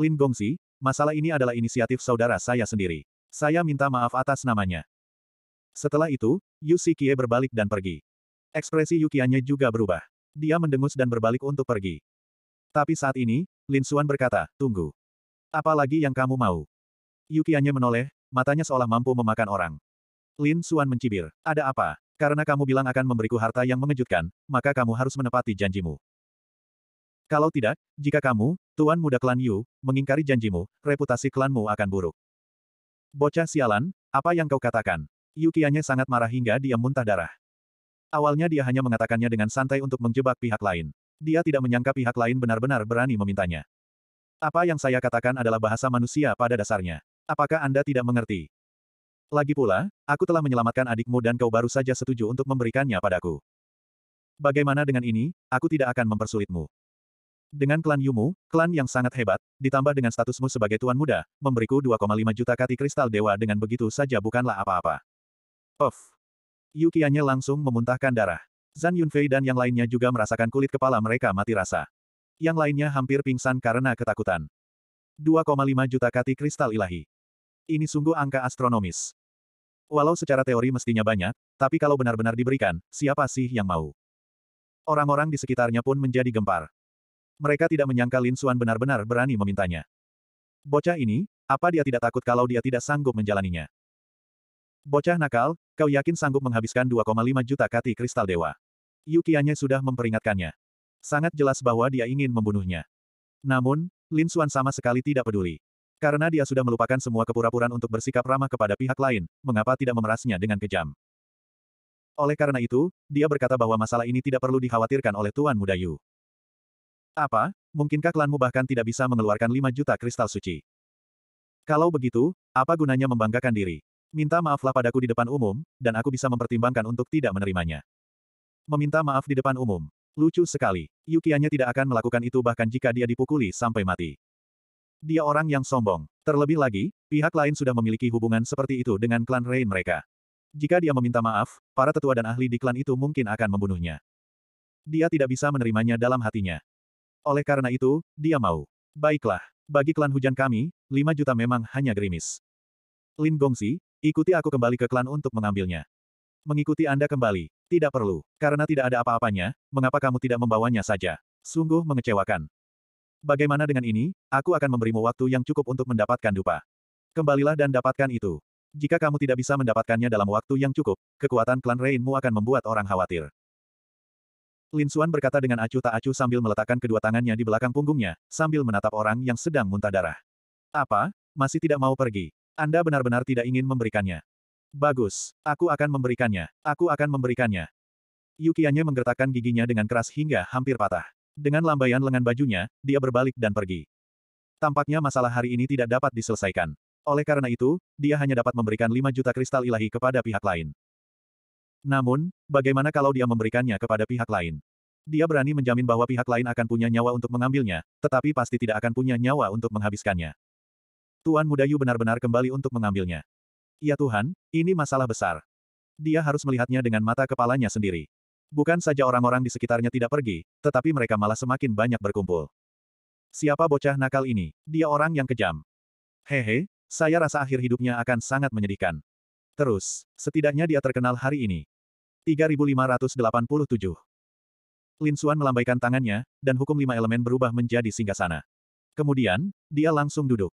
Lin Gongxi, masalah ini adalah inisiatif saudara saya sendiri. Saya minta maaf atas namanya. Setelah itu, Yusikie berbalik dan pergi. Ekspresi Yukianya juga berubah. Dia mendengus dan berbalik untuk pergi. Tapi saat ini, Lin Xuan berkata, tunggu. Apalagi yang kamu mau? Yukiannya menoleh, matanya seolah mampu memakan orang. Lin Suan mencibir. Ada apa? Karena kamu bilang akan memberiku harta yang mengejutkan, maka kamu harus menepati janjimu. Kalau tidak, jika kamu, Tuan Muda Klan Yu, mengingkari janjimu, reputasi klanmu akan buruk. Bocah sialan, apa yang kau katakan? Yukianya sangat marah hingga dia muntah darah. Awalnya dia hanya mengatakannya dengan santai untuk menjebak pihak lain. Dia tidak menyangka pihak lain benar-benar berani memintanya. Apa yang saya katakan adalah bahasa manusia pada dasarnya. Apakah Anda tidak mengerti? Lagi pula, aku telah menyelamatkan adikmu dan kau baru saja setuju untuk memberikannya padaku. Bagaimana dengan ini, aku tidak akan mempersulitmu. Dengan klan Yumu, klan yang sangat hebat, ditambah dengan statusmu sebagai tuan muda, memberiku 2,5 juta kati kristal dewa dengan begitu saja bukanlah apa-apa. Of. Yukianya langsung memuntahkan darah. Zan Yunfei dan yang lainnya juga merasakan kulit kepala mereka mati rasa. Yang lainnya hampir pingsan karena ketakutan. 2,5 juta kati kristal ilahi. Ini sungguh angka astronomis. Walau secara teori mestinya banyak, tapi kalau benar-benar diberikan, siapa sih yang mau? Orang-orang di sekitarnya pun menjadi gempar. Mereka tidak menyangka Lin Suan benar-benar berani memintanya. Bocah ini, apa dia tidak takut kalau dia tidak sanggup menjalaninya? Bocah nakal, kau yakin sanggup menghabiskan 2,5 juta kati kristal dewa. Yukianya sudah memperingatkannya. Sangat jelas bahwa dia ingin membunuhnya. Namun, Lin Suan sama sekali tidak peduli. Karena dia sudah melupakan semua kepura-puraan untuk bersikap ramah kepada pihak lain, mengapa tidak memerasnya dengan kejam? Oleh karena itu, dia berkata bahwa masalah ini tidak perlu dikhawatirkan oleh Tuan Muda Yu. Apa? Mungkinkah klanmu bahkan tidak bisa mengeluarkan 5 juta kristal suci? Kalau begitu, apa gunanya membanggakan diri? Minta maaflah padaku di depan umum, dan aku bisa mempertimbangkan untuk tidak menerimanya. Meminta maaf di depan umum. Lucu sekali. Yukianya tidak akan melakukan itu bahkan jika dia dipukuli sampai mati. Dia orang yang sombong. Terlebih lagi, pihak lain sudah memiliki hubungan seperti itu dengan klan Rain mereka. Jika dia meminta maaf, para tetua dan ahli di klan itu mungkin akan membunuhnya. Dia tidak bisa menerimanya dalam hatinya. Oleh karena itu, dia mau. Baiklah, bagi klan hujan kami, 5 juta memang hanya gerimis. Lin Gongsi, ikuti aku kembali ke klan untuk mengambilnya. Mengikuti Anda kembali, tidak perlu, karena tidak ada apa-apanya, mengapa kamu tidak membawanya saja? Sungguh mengecewakan. Bagaimana dengan ini, aku akan memberimu waktu yang cukup untuk mendapatkan dupa. Kembalilah dan dapatkan itu. Jika kamu tidak bisa mendapatkannya dalam waktu yang cukup, kekuatan klan Rainmu akan membuat orang khawatir. Lin Xuan berkata dengan acuh tak acuh sambil meletakkan kedua tangannya di belakang punggungnya, sambil menatap orang yang sedang muntah darah. Apa? Masih tidak mau pergi? Anda benar-benar tidak ingin memberikannya. Bagus, aku akan memberikannya. Aku akan memberikannya. Yukianya menggertakkan giginya dengan keras hingga hampir patah. Dengan lambaian lengan bajunya, dia berbalik dan pergi. Tampaknya masalah hari ini tidak dapat diselesaikan. Oleh karena itu, dia hanya dapat memberikan 5 juta kristal ilahi kepada pihak lain. Namun, bagaimana kalau dia memberikannya kepada pihak lain? Dia berani menjamin bahwa pihak lain akan punya nyawa untuk mengambilnya, tetapi pasti tidak akan punya nyawa untuk menghabiskannya. Tuan Muda Yu benar-benar kembali untuk mengambilnya. Ya Tuhan, ini masalah besar. Dia harus melihatnya dengan mata kepalanya sendiri. Bukan saja orang-orang di sekitarnya tidak pergi, tetapi mereka malah semakin banyak berkumpul. Siapa bocah nakal ini? Dia orang yang kejam. Hehe, saya rasa akhir hidupnya akan sangat menyedihkan. Terus, setidaknya dia terkenal hari ini. 3587 Lin Xuan melambaikan tangannya, dan hukum lima elemen berubah menjadi singgah sana. Kemudian, dia langsung duduk.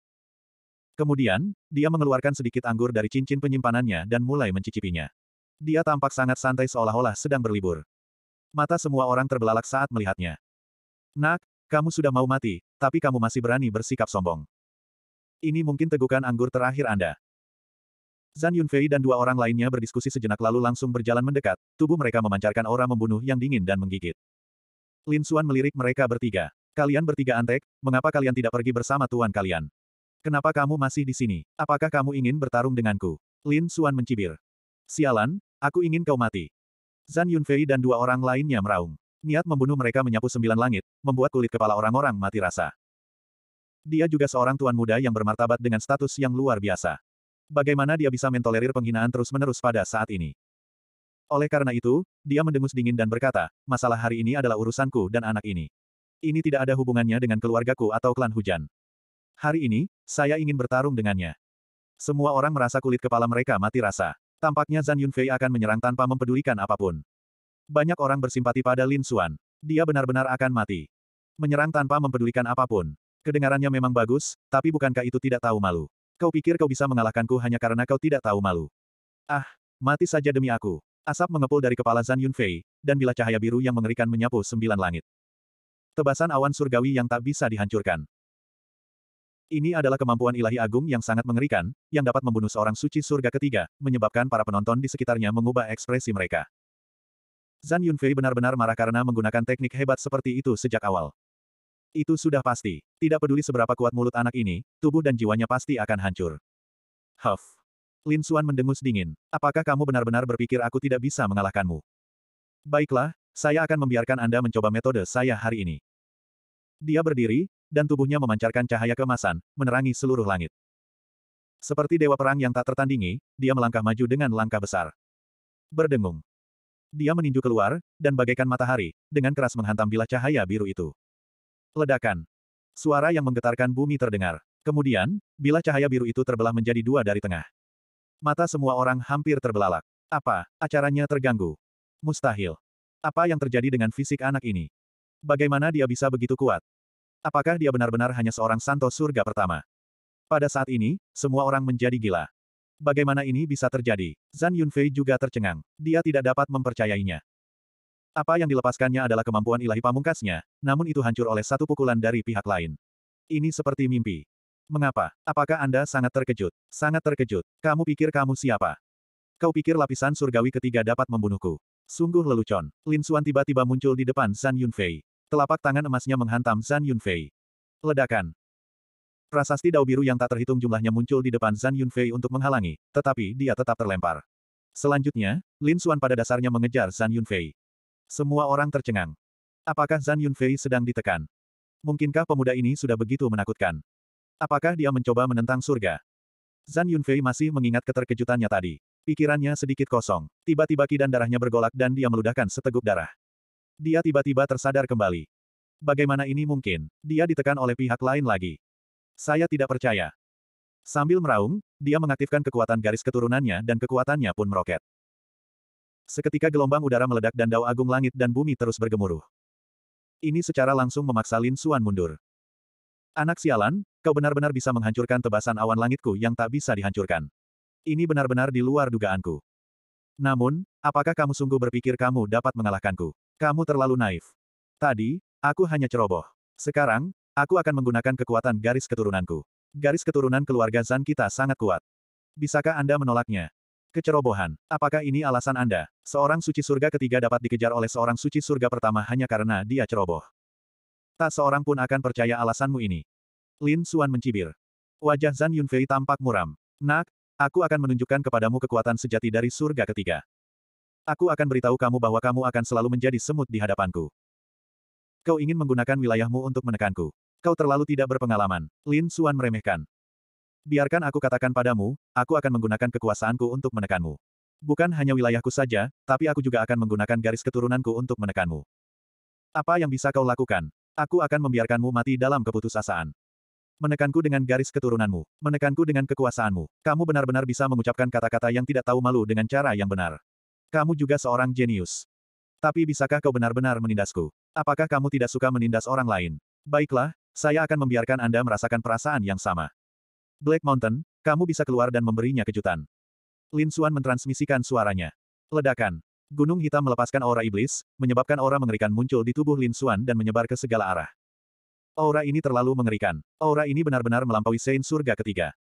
Kemudian, dia mengeluarkan sedikit anggur dari cincin penyimpanannya dan mulai mencicipinya. Dia tampak sangat santai seolah-olah sedang berlibur. Mata semua orang terbelalak saat melihatnya. Nak, kamu sudah mau mati, tapi kamu masih berani bersikap sombong. Ini mungkin tegukan anggur terakhir Anda. Zan Yunfei dan dua orang lainnya berdiskusi sejenak lalu langsung berjalan mendekat, tubuh mereka memancarkan aura membunuh yang dingin dan menggigit. Lin Xuan melirik mereka bertiga. Kalian bertiga antek, mengapa kalian tidak pergi bersama tuan kalian? Kenapa kamu masih di sini? Apakah kamu ingin bertarung denganku? Lin Xuan mencibir. Sialan, Aku ingin kau mati. Zan Yunfei dan dua orang lainnya meraung. Niat membunuh mereka menyapu sembilan langit, membuat kulit kepala orang-orang mati rasa. Dia juga seorang tuan muda yang bermartabat dengan status yang luar biasa. Bagaimana dia bisa mentolerir penghinaan terus-menerus pada saat ini? Oleh karena itu, dia mendengus dingin dan berkata, masalah hari ini adalah urusanku dan anak ini. Ini tidak ada hubungannya dengan keluargaku atau klan hujan. Hari ini, saya ingin bertarung dengannya. Semua orang merasa kulit kepala mereka mati rasa. Tampaknya Zhan Yunfei akan menyerang tanpa mempedulikan apapun. Banyak orang bersimpati pada Lin Xuan. Dia benar-benar akan mati. Menyerang tanpa mempedulikan apapun. Kedengarannya memang bagus, tapi bukankah itu tidak tahu malu? Kau pikir kau bisa mengalahkanku hanya karena kau tidak tahu malu? Ah, mati saja demi aku. Asap mengepul dari kepala Zan Yunfei, dan bila cahaya biru yang mengerikan menyapu sembilan langit. Tebasan awan surgawi yang tak bisa dihancurkan. Ini adalah kemampuan ilahi agung yang sangat mengerikan, yang dapat membunuh seorang suci surga ketiga, menyebabkan para penonton di sekitarnya mengubah ekspresi mereka. Zan Yunfei benar-benar marah karena menggunakan teknik hebat seperti itu sejak awal. Itu sudah pasti. Tidak peduli seberapa kuat mulut anak ini, tubuh dan jiwanya pasti akan hancur. Huff. Lin Xuan mendengus dingin. Apakah kamu benar-benar berpikir aku tidak bisa mengalahkanmu? Baiklah, saya akan membiarkan Anda mencoba metode saya hari ini. Dia berdiri, dan tubuhnya memancarkan cahaya kemasan, menerangi seluruh langit. Seperti dewa perang yang tak tertandingi, dia melangkah maju dengan langkah besar. Berdengung. Dia meninju keluar, dan bagaikan matahari, dengan keras menghantam bilah cahaya biru itu. Ledakan. Suara yang menggetarkan bumi terdengar. Kemudian, bilah cahaya biru itu terbelah menjadi dua dari tengah. Mata semua orang hampir terbelalak. Apa, acaranya terganggu? Mustahil. Apa yang terjadi dengan fisik anak ini? Bagaimana dia bisa begitu kuat? Apakah dia benar-benar hanya seorang santo surga pertama? Pada saat ini, semua orang menjadi gila. Bagaimana ini bisa terjadi? Zan Yunfei juga tercengang. Dia tidak dapat mempercayainya. Apa yang dilepaskannya adalah kemampuan ilahi pamungkasnya, namun itu hancur oleh satu pukulan dari pihak lain. Ini seperti mimpi. Mengapa? Apakah Anda sangat terkejut? Sangat terkejut. Kamu pikir kamu siapa? Kau pikir lapisan surgawi ketiga dapat membunuhku? Sungguh lelucon. Lin Xuan tiba-tiba muncul di depan Zan Yunfei. Telapak tangan emasnya menghantam Zan Yunfei. Ledakan. Prasasti dao biru yang tak terhitung jumlahnya muncul di depan Zan Yunfei untuk menghalangi, tetapi dia tetap terlempar. Selanjutnya, Lin Xuan pada dasarnya mengejar Zan Yunfei. Semua orang tercengang. Apakah Zan Yunfei sedang ditekan? Mungkinkah pemuda ini sudah begitu menakutkan? Apakah dia mencoba menentang surga? Zan Yunfei masih mengingat keterkejutannya tadi. Pikirannya sedikit kosong. Tiba-tiba kidan darahnya bergolak dan dia meludahkan seteguk darah. Dia tiba-tiba tersadar kembali. Bagaimana ini mungkin? Dia ditekan oleh pihak lain lagi. Saya tidak percaya. Sambil meraung, dia mengaktifkan kekuatan garis keturunannya dan kekuatannya pun meroket. Seketika gelombang udara meledak dan dao agung langit dan bumi terus bergemuruh. Ini secara langsung memaksa Lin Suan mundur. Anak sialan, kau benar-benar bisa menghancurkan tebasan awan langitku yang tak bisa dihancurkan. Ini benar-benar di luar dugaanku. Namun, apakah kamu sungguh berpikir kamu dapat mengalahkanku? Kamu terlalu naif. Tadi, aku hanya ceroboh. Sekarang, aku akan menggunakan kekuatan garis keturunanku. Garis keturunan keluarga Zan kita sangat kuat. Bisakah Anda menolaknya? Kecerobohan. Apakah ini alasan Anda? Seorang suci surga ketiga dapat dikejar oleh seorang suci surga pertama hanya karena dia ceroboh. Tak seorang pun akan percaya alasanmu ini. Lin Suan mencibir. Wajah Zan Yunfei tampak muram. Nak, Aku akan menunjukkan kepadamu kekuatan sejati dari surga ketiga. Aku akan beritahu kamu bahwa kamu akan selalu menjadi semut di hadapanku. Kau ingin menggunakan wilayahmu untuk menekanku. Kau terlalu tidak berpengalaman. Lin Suan meremehkan. Biarkan aku katakan padamu, aku akan menggunakan kekuasaanku untuk menekanmu. Bukan hanya wilayahku saja, tapi aku juga akan menggunakan garis keturunanku untuk menekanmu. Apa yang bisa kau lakukan? Aku akan membiarkanmu mati dalam keputusasaan. Menekanku dengan garis keturunanmu. Menekanku dengan kekuasaanmu. Kamu benar-benar bisa mengucapkan kata-kata yang tidak tahu malu dengan cara yang benar. Kamu juga seorang jenius. Tapi bisakah kau benar-benar menindasku? Apakah kamu tidak suka menindas orang lain? Baiklah, saya akan membiarkan Anda merasakan perasaan yang sama. Black Mountain, kamu bisa keluar dan memberinya kejutan. Lin Xuan mentransmisikan suaranya. Ledakan. Gunung hitam melepaskan aura iblis, menyebabkan aura mengerikan muncul di tubuh Lin Xuan dan menyebar ke segala arah. Aura ini terlalu mengerikan. Aura ini benar-benar melampaui Saint Surga ketiga.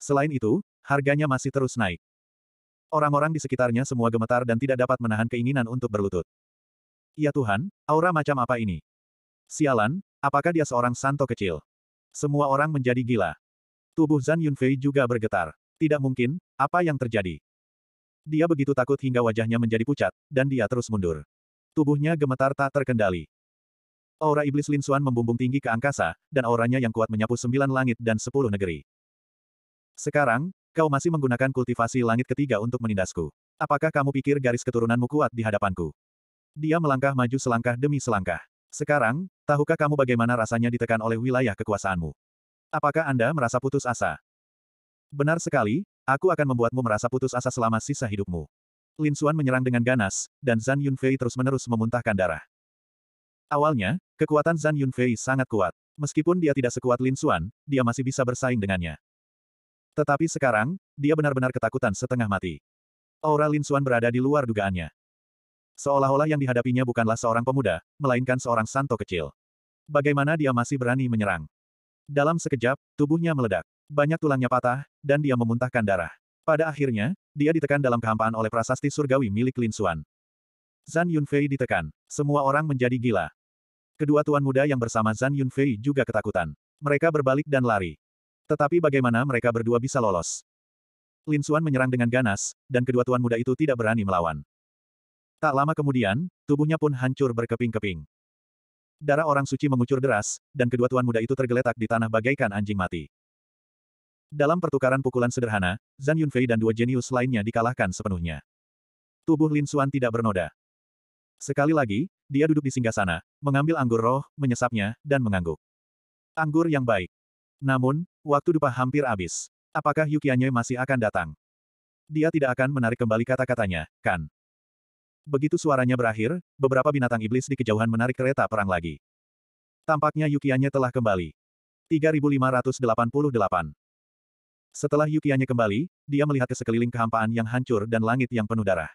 Selain itu, harganya masih terus naik. Orang-orang di sekitarnya semua gemetar dan tidak dapat menahan keinginan untuk berlutut. Ya Tuhan, aura macam apa ini? Sialan, apakah dia seorang santo kecil? Semua orang menjadi gila. Tubuh Zan Yunfei juga bergetar. Tidak mungkin, apa yang terjadi? Dia begitu takut hingga wajahnya menjadi pucat, dan dia terus mundur. Tubuhnya gemetar tak terkendali. Aura iblis Lin Xuan membumbung tinggi ke angkasa, dan auranya yang kuat menyapu sembilan langit dan sepuluh negeri. Sekarang, kau masih menggunakan kultivasi langit ketiga untuk menindasku. Apakah kamu pikir garis keturunanmu kuat di hadapanku? Dia melangkah maju selangkah demi selangkah. Sekarang, tahukah kamu bagaimana rasanya ditekan oleh wilayah kekuasaanmu? Apakah Anda merasa putus asa? Benar sekali, aku akan membuatmu merasa putus asa selama sisa hidupmu. Lin Xuan menyerang dengan ganas, dan Zhan Yunfei terus-menerus memuntahkan darah. Awalnya, Kekuatan Zan Yunfei sangat kuat. Meskipun dia tidak sekuat Lin Xuan, dia masih bisa bersaing dengannya. Tetapi sekarang, dia benar-benar ketakutan setengah mati. Aura Lin Xuan berada di luar dugaannya. Seolah-olah yang dihadapinya bukanlah seorang pemuda, melainkan seorang santo kecil. Bagaimana dia masih berani menyerang? Dalam sekejap, tubuhnya meledak. Banyak tulangnya patah, dan dia memuntahkan darah. Pada akhirnya, dia ditekan dalam kehampaan oleh prasasti surgawi milik Lin Xuan. Zan Yunfei ditekan. Semua orang menjadi gila. Kedua tuan muda yang bersama Zan Yunfei juga ketakutan. Mereka berbalik dan lari. Tetapi bagaimana mereka berdua bisa lolos? Lin Xuan menyerang dengan ganas, dan kedua tuan muda itu tidak berani melawan. Tak lama kemudian, tubuhnya pun hancur berkeping-keping. Darah orang suci mengucur deras, dan kedua tuan muda itu tergeletak di tanah bagaikan anjing mati. Dalam pertukaran pukulan sederhana, Zan Yunfei dan dua jenius lainnya dikalahkan sepenuhnya. Tubuh Lin Xuan tidak bernoda. Sekali lagi, dia duduk di singgah sana, mengambil anggur roh, menyesapnya, dan mengangguk. Anggur yang baik. Namun, waktu dupa hampir habis. Apakah Yukianye masih akan datang? Dia tidak akan menarik kembali kata-katanya, kan? Begitu suaranya berakhir, beberapa binatang iblis di kejauhan menarik kereta perang lagi. Tampaknya Yukianye telah kembali. 3588 Setelah Yukianye kembali, dia melihat ke sekeliling kehampaan yang hancur dan langit yang penuh darah.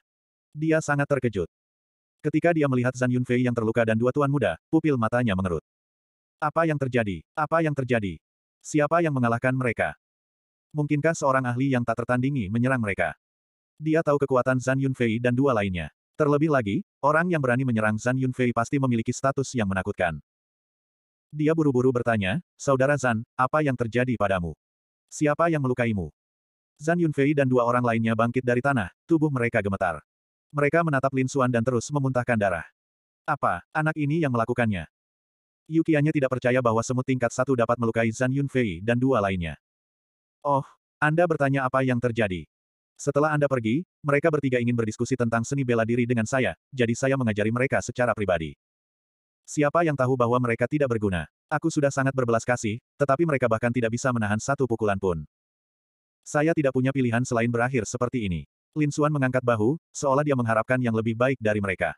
Dia sangat terkejut. Ketika dia melihat Zhan Yunfei yang terluka dan dua tuan muda, pupil matanya mengerut. Apa yang terjadi? Apa yang terjadi? Siapa yang mengalahkan mereka? Mungkinkah seorang ahli yang tak tertandingi menyerang mereka? Dia tahu kekuatan Zhan Yunfei dan dua lainnya. Terlebih lagi, orang yang berani menyerang Zhan Yunfei pasti memiliki status yang menakutkan. Dia buru-buru bertanya, Saudara Zan, apa yang terjadi padamu? Siapa yang melukaimu? Zan Yunfei dan dua orang lainnya bangkit dari tanah, tubuh mereka gemetar. Mereka menatap Lin Xuan dan terus memuntahkan darah. Apa, anak ini yang melakukannya? Yukianya tidak percaya bahwa semut tingkat satu dapat melukai Zan Yunfei dan dua lainnya. Oh, Anda bertanya apa yang terjadi? Setelah Anda pergi, mereka bertiga ingin berdiskusi tentang seni bela diri dengan saya, jadi saya mengajari mereka secara pribadi. Siapa yang tahu bahwa mereka tidak berguna? Aku sudah sangat berbelas kasih, tetapi mereka bahkan tidak bisa menahan satu pukulan pun. Saya tidak punya pilihan selain berakhir seperti ini. Lin Xuan mengangkat bahu, seolah dia mengharapkan yang lebih baik dari mereka.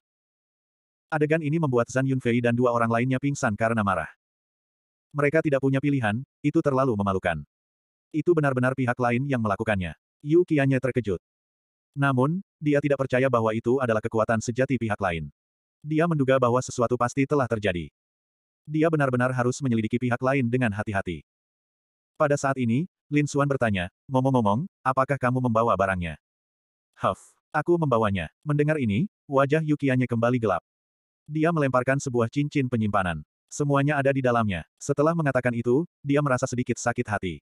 Adegan ini membuat Zan Yunfei dan dua orang lainnya pingsan karena marah. Mereka tidak punya pilihan, itu terlalu memalukan. Itu benar-benar pihak lain yang melakukannya. Yu Qianye terkejut. Namun, dia tidak percaya bahwa itu adalah kekuatan sejati pihak lain. Dia menduga bahwa sesuatu pasti telah terjadi. Dia benar-benar harus menyelidiki pihak lain dengan hati-hati. Pada saat ini, Lin Xuan bertanya, ngomong-ngomong, apakah kamu membawa barangnya? Huff. Aku membawanya. Mendengar ini, wajah Yukianya kembali gelap. Dia melemparkan sebuah cincin penyimpanan. Semuanya ada di dalamnya. Setelah mengatakan itu, dia merasa sedikit sakit hati.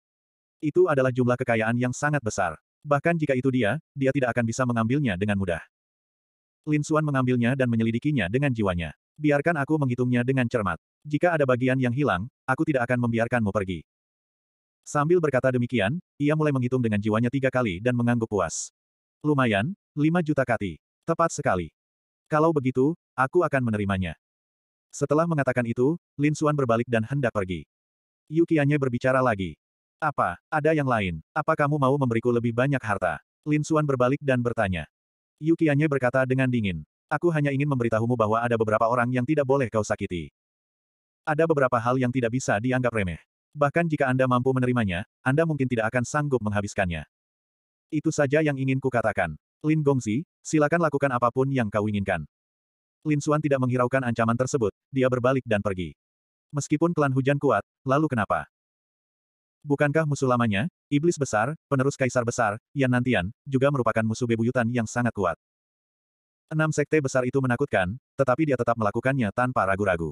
Itu adalah jumlah kekayaan yang sangat besar. Bahkan jika itu dia, dia tidak akan bisa mengambilnya dengan mudah. Lin Suan mengambilnya dan menyelidikinya dengan jiwanya. Biarkan aku menghitungnya dengan cermat. Jika ada bagian yang hilang, aku tidak akan membiarkanmu pergi. Sambil berkata demikian, ia mulai menghitung dengan jiwanya tiga kali dan mengangguk puas. Lumayan, 5 juta kati. Tepat sekali. Kalau begitu, aku akan menerimanya. Setelah mengatakan itu, Lin Xuan berbalik dan hendak pergi. Yukianya berbicara lagi. Apa, ada yang lain, apa kamu mau memberiku lebih banyak harta? Lin Xuan berbalik dan bertanya. Yukianya berkata dengan dingin. Aku hanya ingin memberitahumu bahwa ada beberapa orang yang tidak boleh kau sakiti. Ada beberapa hal yang tidak bisa dianggap remeh. Bahkan jika Anda mampu menerimanya, Anda mungkin tidak akan sanggup menghabiskannya. Itu saja yang ingin kukatakan. Lin Gongzi, silakan lakukan apapun yang kau inginkan. Lin Xuan tidak menghiraukan ancaman tersebut, dia berbalik dan pergi. Meskipun klan hujan kuat, lalu kenapa? Bukankah musuh lamanya, iblis besar, penerus kaisar besar, Yan Nantian, juga merupakan musuh bebuyutan yang sangat kuat? Enam sekte besar itu menakutkan, tetapi dia tetap melakukannya tanpa ragu-ragu.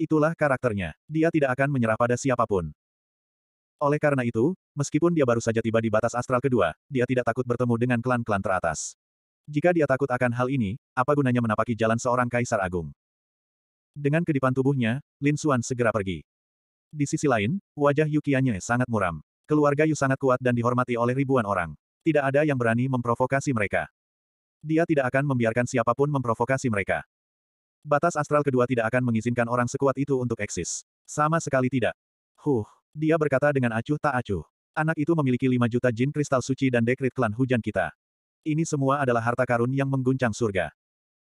Itulah karakternya. Dia tidak akan menyerah pada siapapun. Oleh karena itu, meskipun dia baru saja tiba di batas astral kedua, dia tidak takut bertemu dengan klan-klan teratas. Jika dia takut akan hal ini, apa gunanya menapaki jalan seorang kaisar agung? Dengan kedipan tubuhnya, Lin Xuan segera pergi. Di sisi lain, wajah Yukiannya sangat muram. Keluarga Yu sangat kuat dan dihormati oleh ribuan orang. Tidak ada yang berani memprovokasi mereka. Dia tidak akan membiarkan siapapun memprovokasi mereka. Batas astral kedua tidak akan mengizinkan orang sekuat itu untuk eksis. Sama sekali tidak. Huh. Dia berkata dengan acuh tak acuh. Anak itu memiliki 5 juta jin kristal suci dan dekrit klan hujan kita. Ini semua adalah harta karun yang mengguncang surga.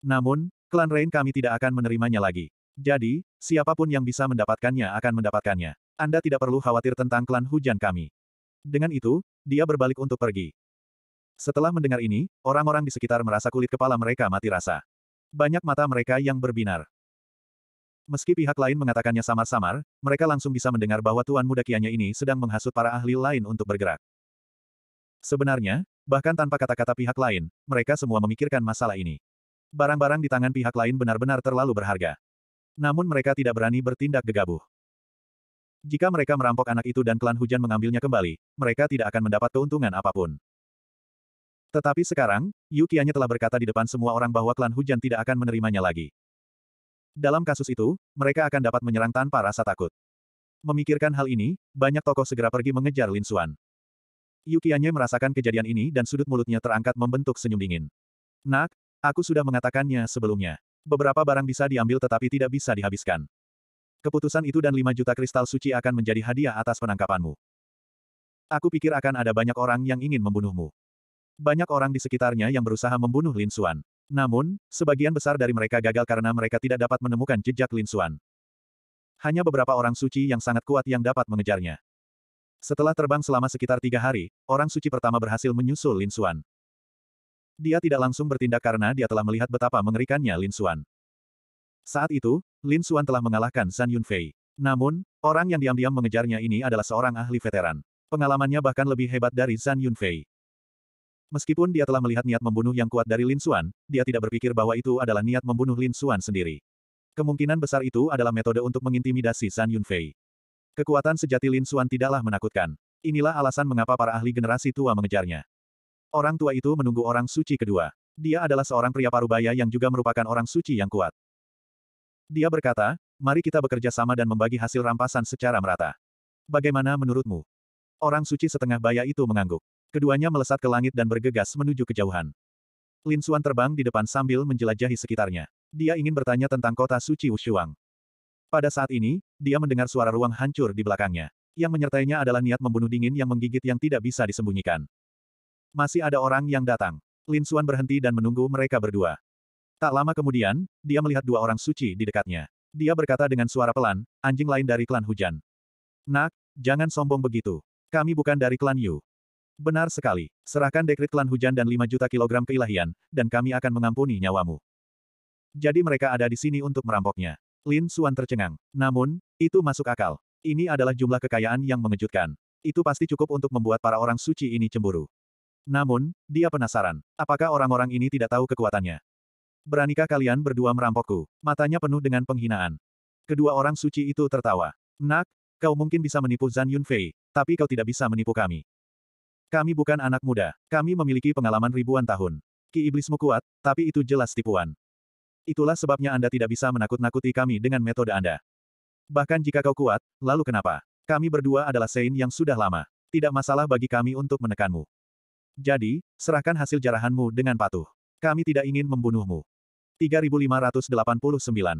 Namun, klan Rain kami tidak akan menerimanya lagi. Jadi, siapapun yang bisa mendapatkannya akan mendapatkannya. Anda tidak perlu khawatir tentang klan hujan kami. Dengan itu, dia berbalik untuk pergi. Setelah mendengar ini, orang-orang di sekitar merasa kulit kepala mereka mati rasa. Banyak mata mereka yang berbinar. Meski pihak lain mengatakannya samar-samar, mereka langsung bisa mendengar bahwa tuan muda kianya ini sedang menghasut para ahli lain untuk bergerak. Sebenarnya, bahkan tanpa kata-kata pihak lain, mereka semua memikirkan masalah ini. Barang-barang di tangan pihak lain benar-benar terlalu berharga. Namun mereka tidak berani bertindak gegabah. Jika mereka merampok anak itu dan klan hujan mengambilnya kembali, mereka tidak akan mendapat keuntungan apapun. Tetapi sekarang, Yukianya telah berkata di depan semua orang bahwa klan hujan tidak akan menerimanya lagi. Dalam kasus itu, mereka akan dapat menyerang tanpa rasa takut. Memikirkan hal ini, banyak tokoh segera pergi mengejar Lin Xuan. Yukianye merasakan kejadian ini dan sudut mulutnya terangkat membentuk senyum dingin. Nak, aku sudah mengatakannya sebelumnya. Beberapa barang bisa diambil tetapi tidak bisa dihabiskan. Keputusan itu dan 5 juta kristal suci akan menjadi hadiah atas penangkapanmu. Aku pikir akan ada banyak orang yang ingin membunuhmu. Banyak orang di sekitarnya yang berusaha membunuh Lin Xuan. Namun, sebagian besar dari mereka gagal karena mereka tidak dapat menemukan jejak Lin Xuan. Hanya beberapa orang suci yang sangat kuat yang dapat mengejarnya. Setelah terbang selama sekitar tiga hari, orang suci pertama berhasil menyusul Lin Xuan. Dia tidak langsung bertindak karena dia telah melihat betapa mengerikannya Lin Xuan. Saat itu, Lin Xuan telah mengalahkan San Yunfei. Namun, orang yang diam-diam mengejarnya ini adalah seorang ahli veteran. Pengalamannya bahkan lebih hebat dari San Yunfei. Meskipun dia telah melihat niat membunuh yang kuat dari Lin Xuan, dia tidak berpikir bahwa itu adalah niat membunuh Lin Xuan sendiri. Kemungkinan besar itu adalah metode untuk mengintimidasi San Yunfei. Kekuatan sejati Lin Xuan tidaklah menakutkan. Inilah alasan mengapa para ahli generasi tua mengejarnya. Orang tua itu menunggu orang suci kedua. Dia adalah seorang pria parubaya yang juga merupakan orang suci yang kuat. Dia berkata, mari kita bekerja sama dan membagi hasil rampasan secara merata. Bagaimana menurutmu? Orang suci setengah baya itu mengangguk. Keduanya melesat ke langit dan bergegas menuju kejauhan. Lin Xuan terbang di depan sambil menjelajahi sekitarnya. Dia ingin bertanya tentang kota suci Wushuang. Pada saat ini, dia mendengar suara ruang hancur di belakangnya. Yang menyertainya adalah niat membunuh dingin yang menggigit yang tidak bisa disembunyikan. Masih ada orang yang datang. Lin Xuan berhenti dan menunggu mereka berdua. Tak lama kemudian, dia melihat dua orang suci di dekatnya. Dia berkata dengan suara pelan, anjing lain dari klan hujan. Nak, jangan sombong begitu. Kami bukan dari klan Yu. Benar sekali. Serahkan dekrit klan hujan dan 5 juta kilogram keilahian, dan kami akan mengampuni nyawamu. Jadi mereka ada di sini untuk merampoknya. Lin Suan tercengang. Namun, itu masuk akal. Ini adalah jumlah kekayaan yang mengejutkan. Itu pasti cukup untuk membuat para orang suci ini cemburu. Namun, dia penasaran. Apakah orang-orang ini tidak tahu kekuatannya? Beranikah kalian berdua merampokku? Matanya penuh dengan penghinaan. Kedua orang suci itu tertawa. Nak, kau mungkin bisa menipu Zan Yunfei, tapi kau tidak bisa menipu kami. Kami bukan anak muda. Kami memiliki pengalaman ribuan tahun. Ki iblismu kuat, tapi itu jelas tipuan. Itulah sebabnya Anda tidak bisa menakut-nakuti kami dengan metode Anda. Bahkan jika kau kuat, lalu kenapa? Kami berdua adalah Sein yang sudah lama. Tidak masalah bagi kami untuk menekanmu. Jadi, serahkan hasil jarahanmu dengan patuh. Kami tidak ingin membunuhmu. 3589.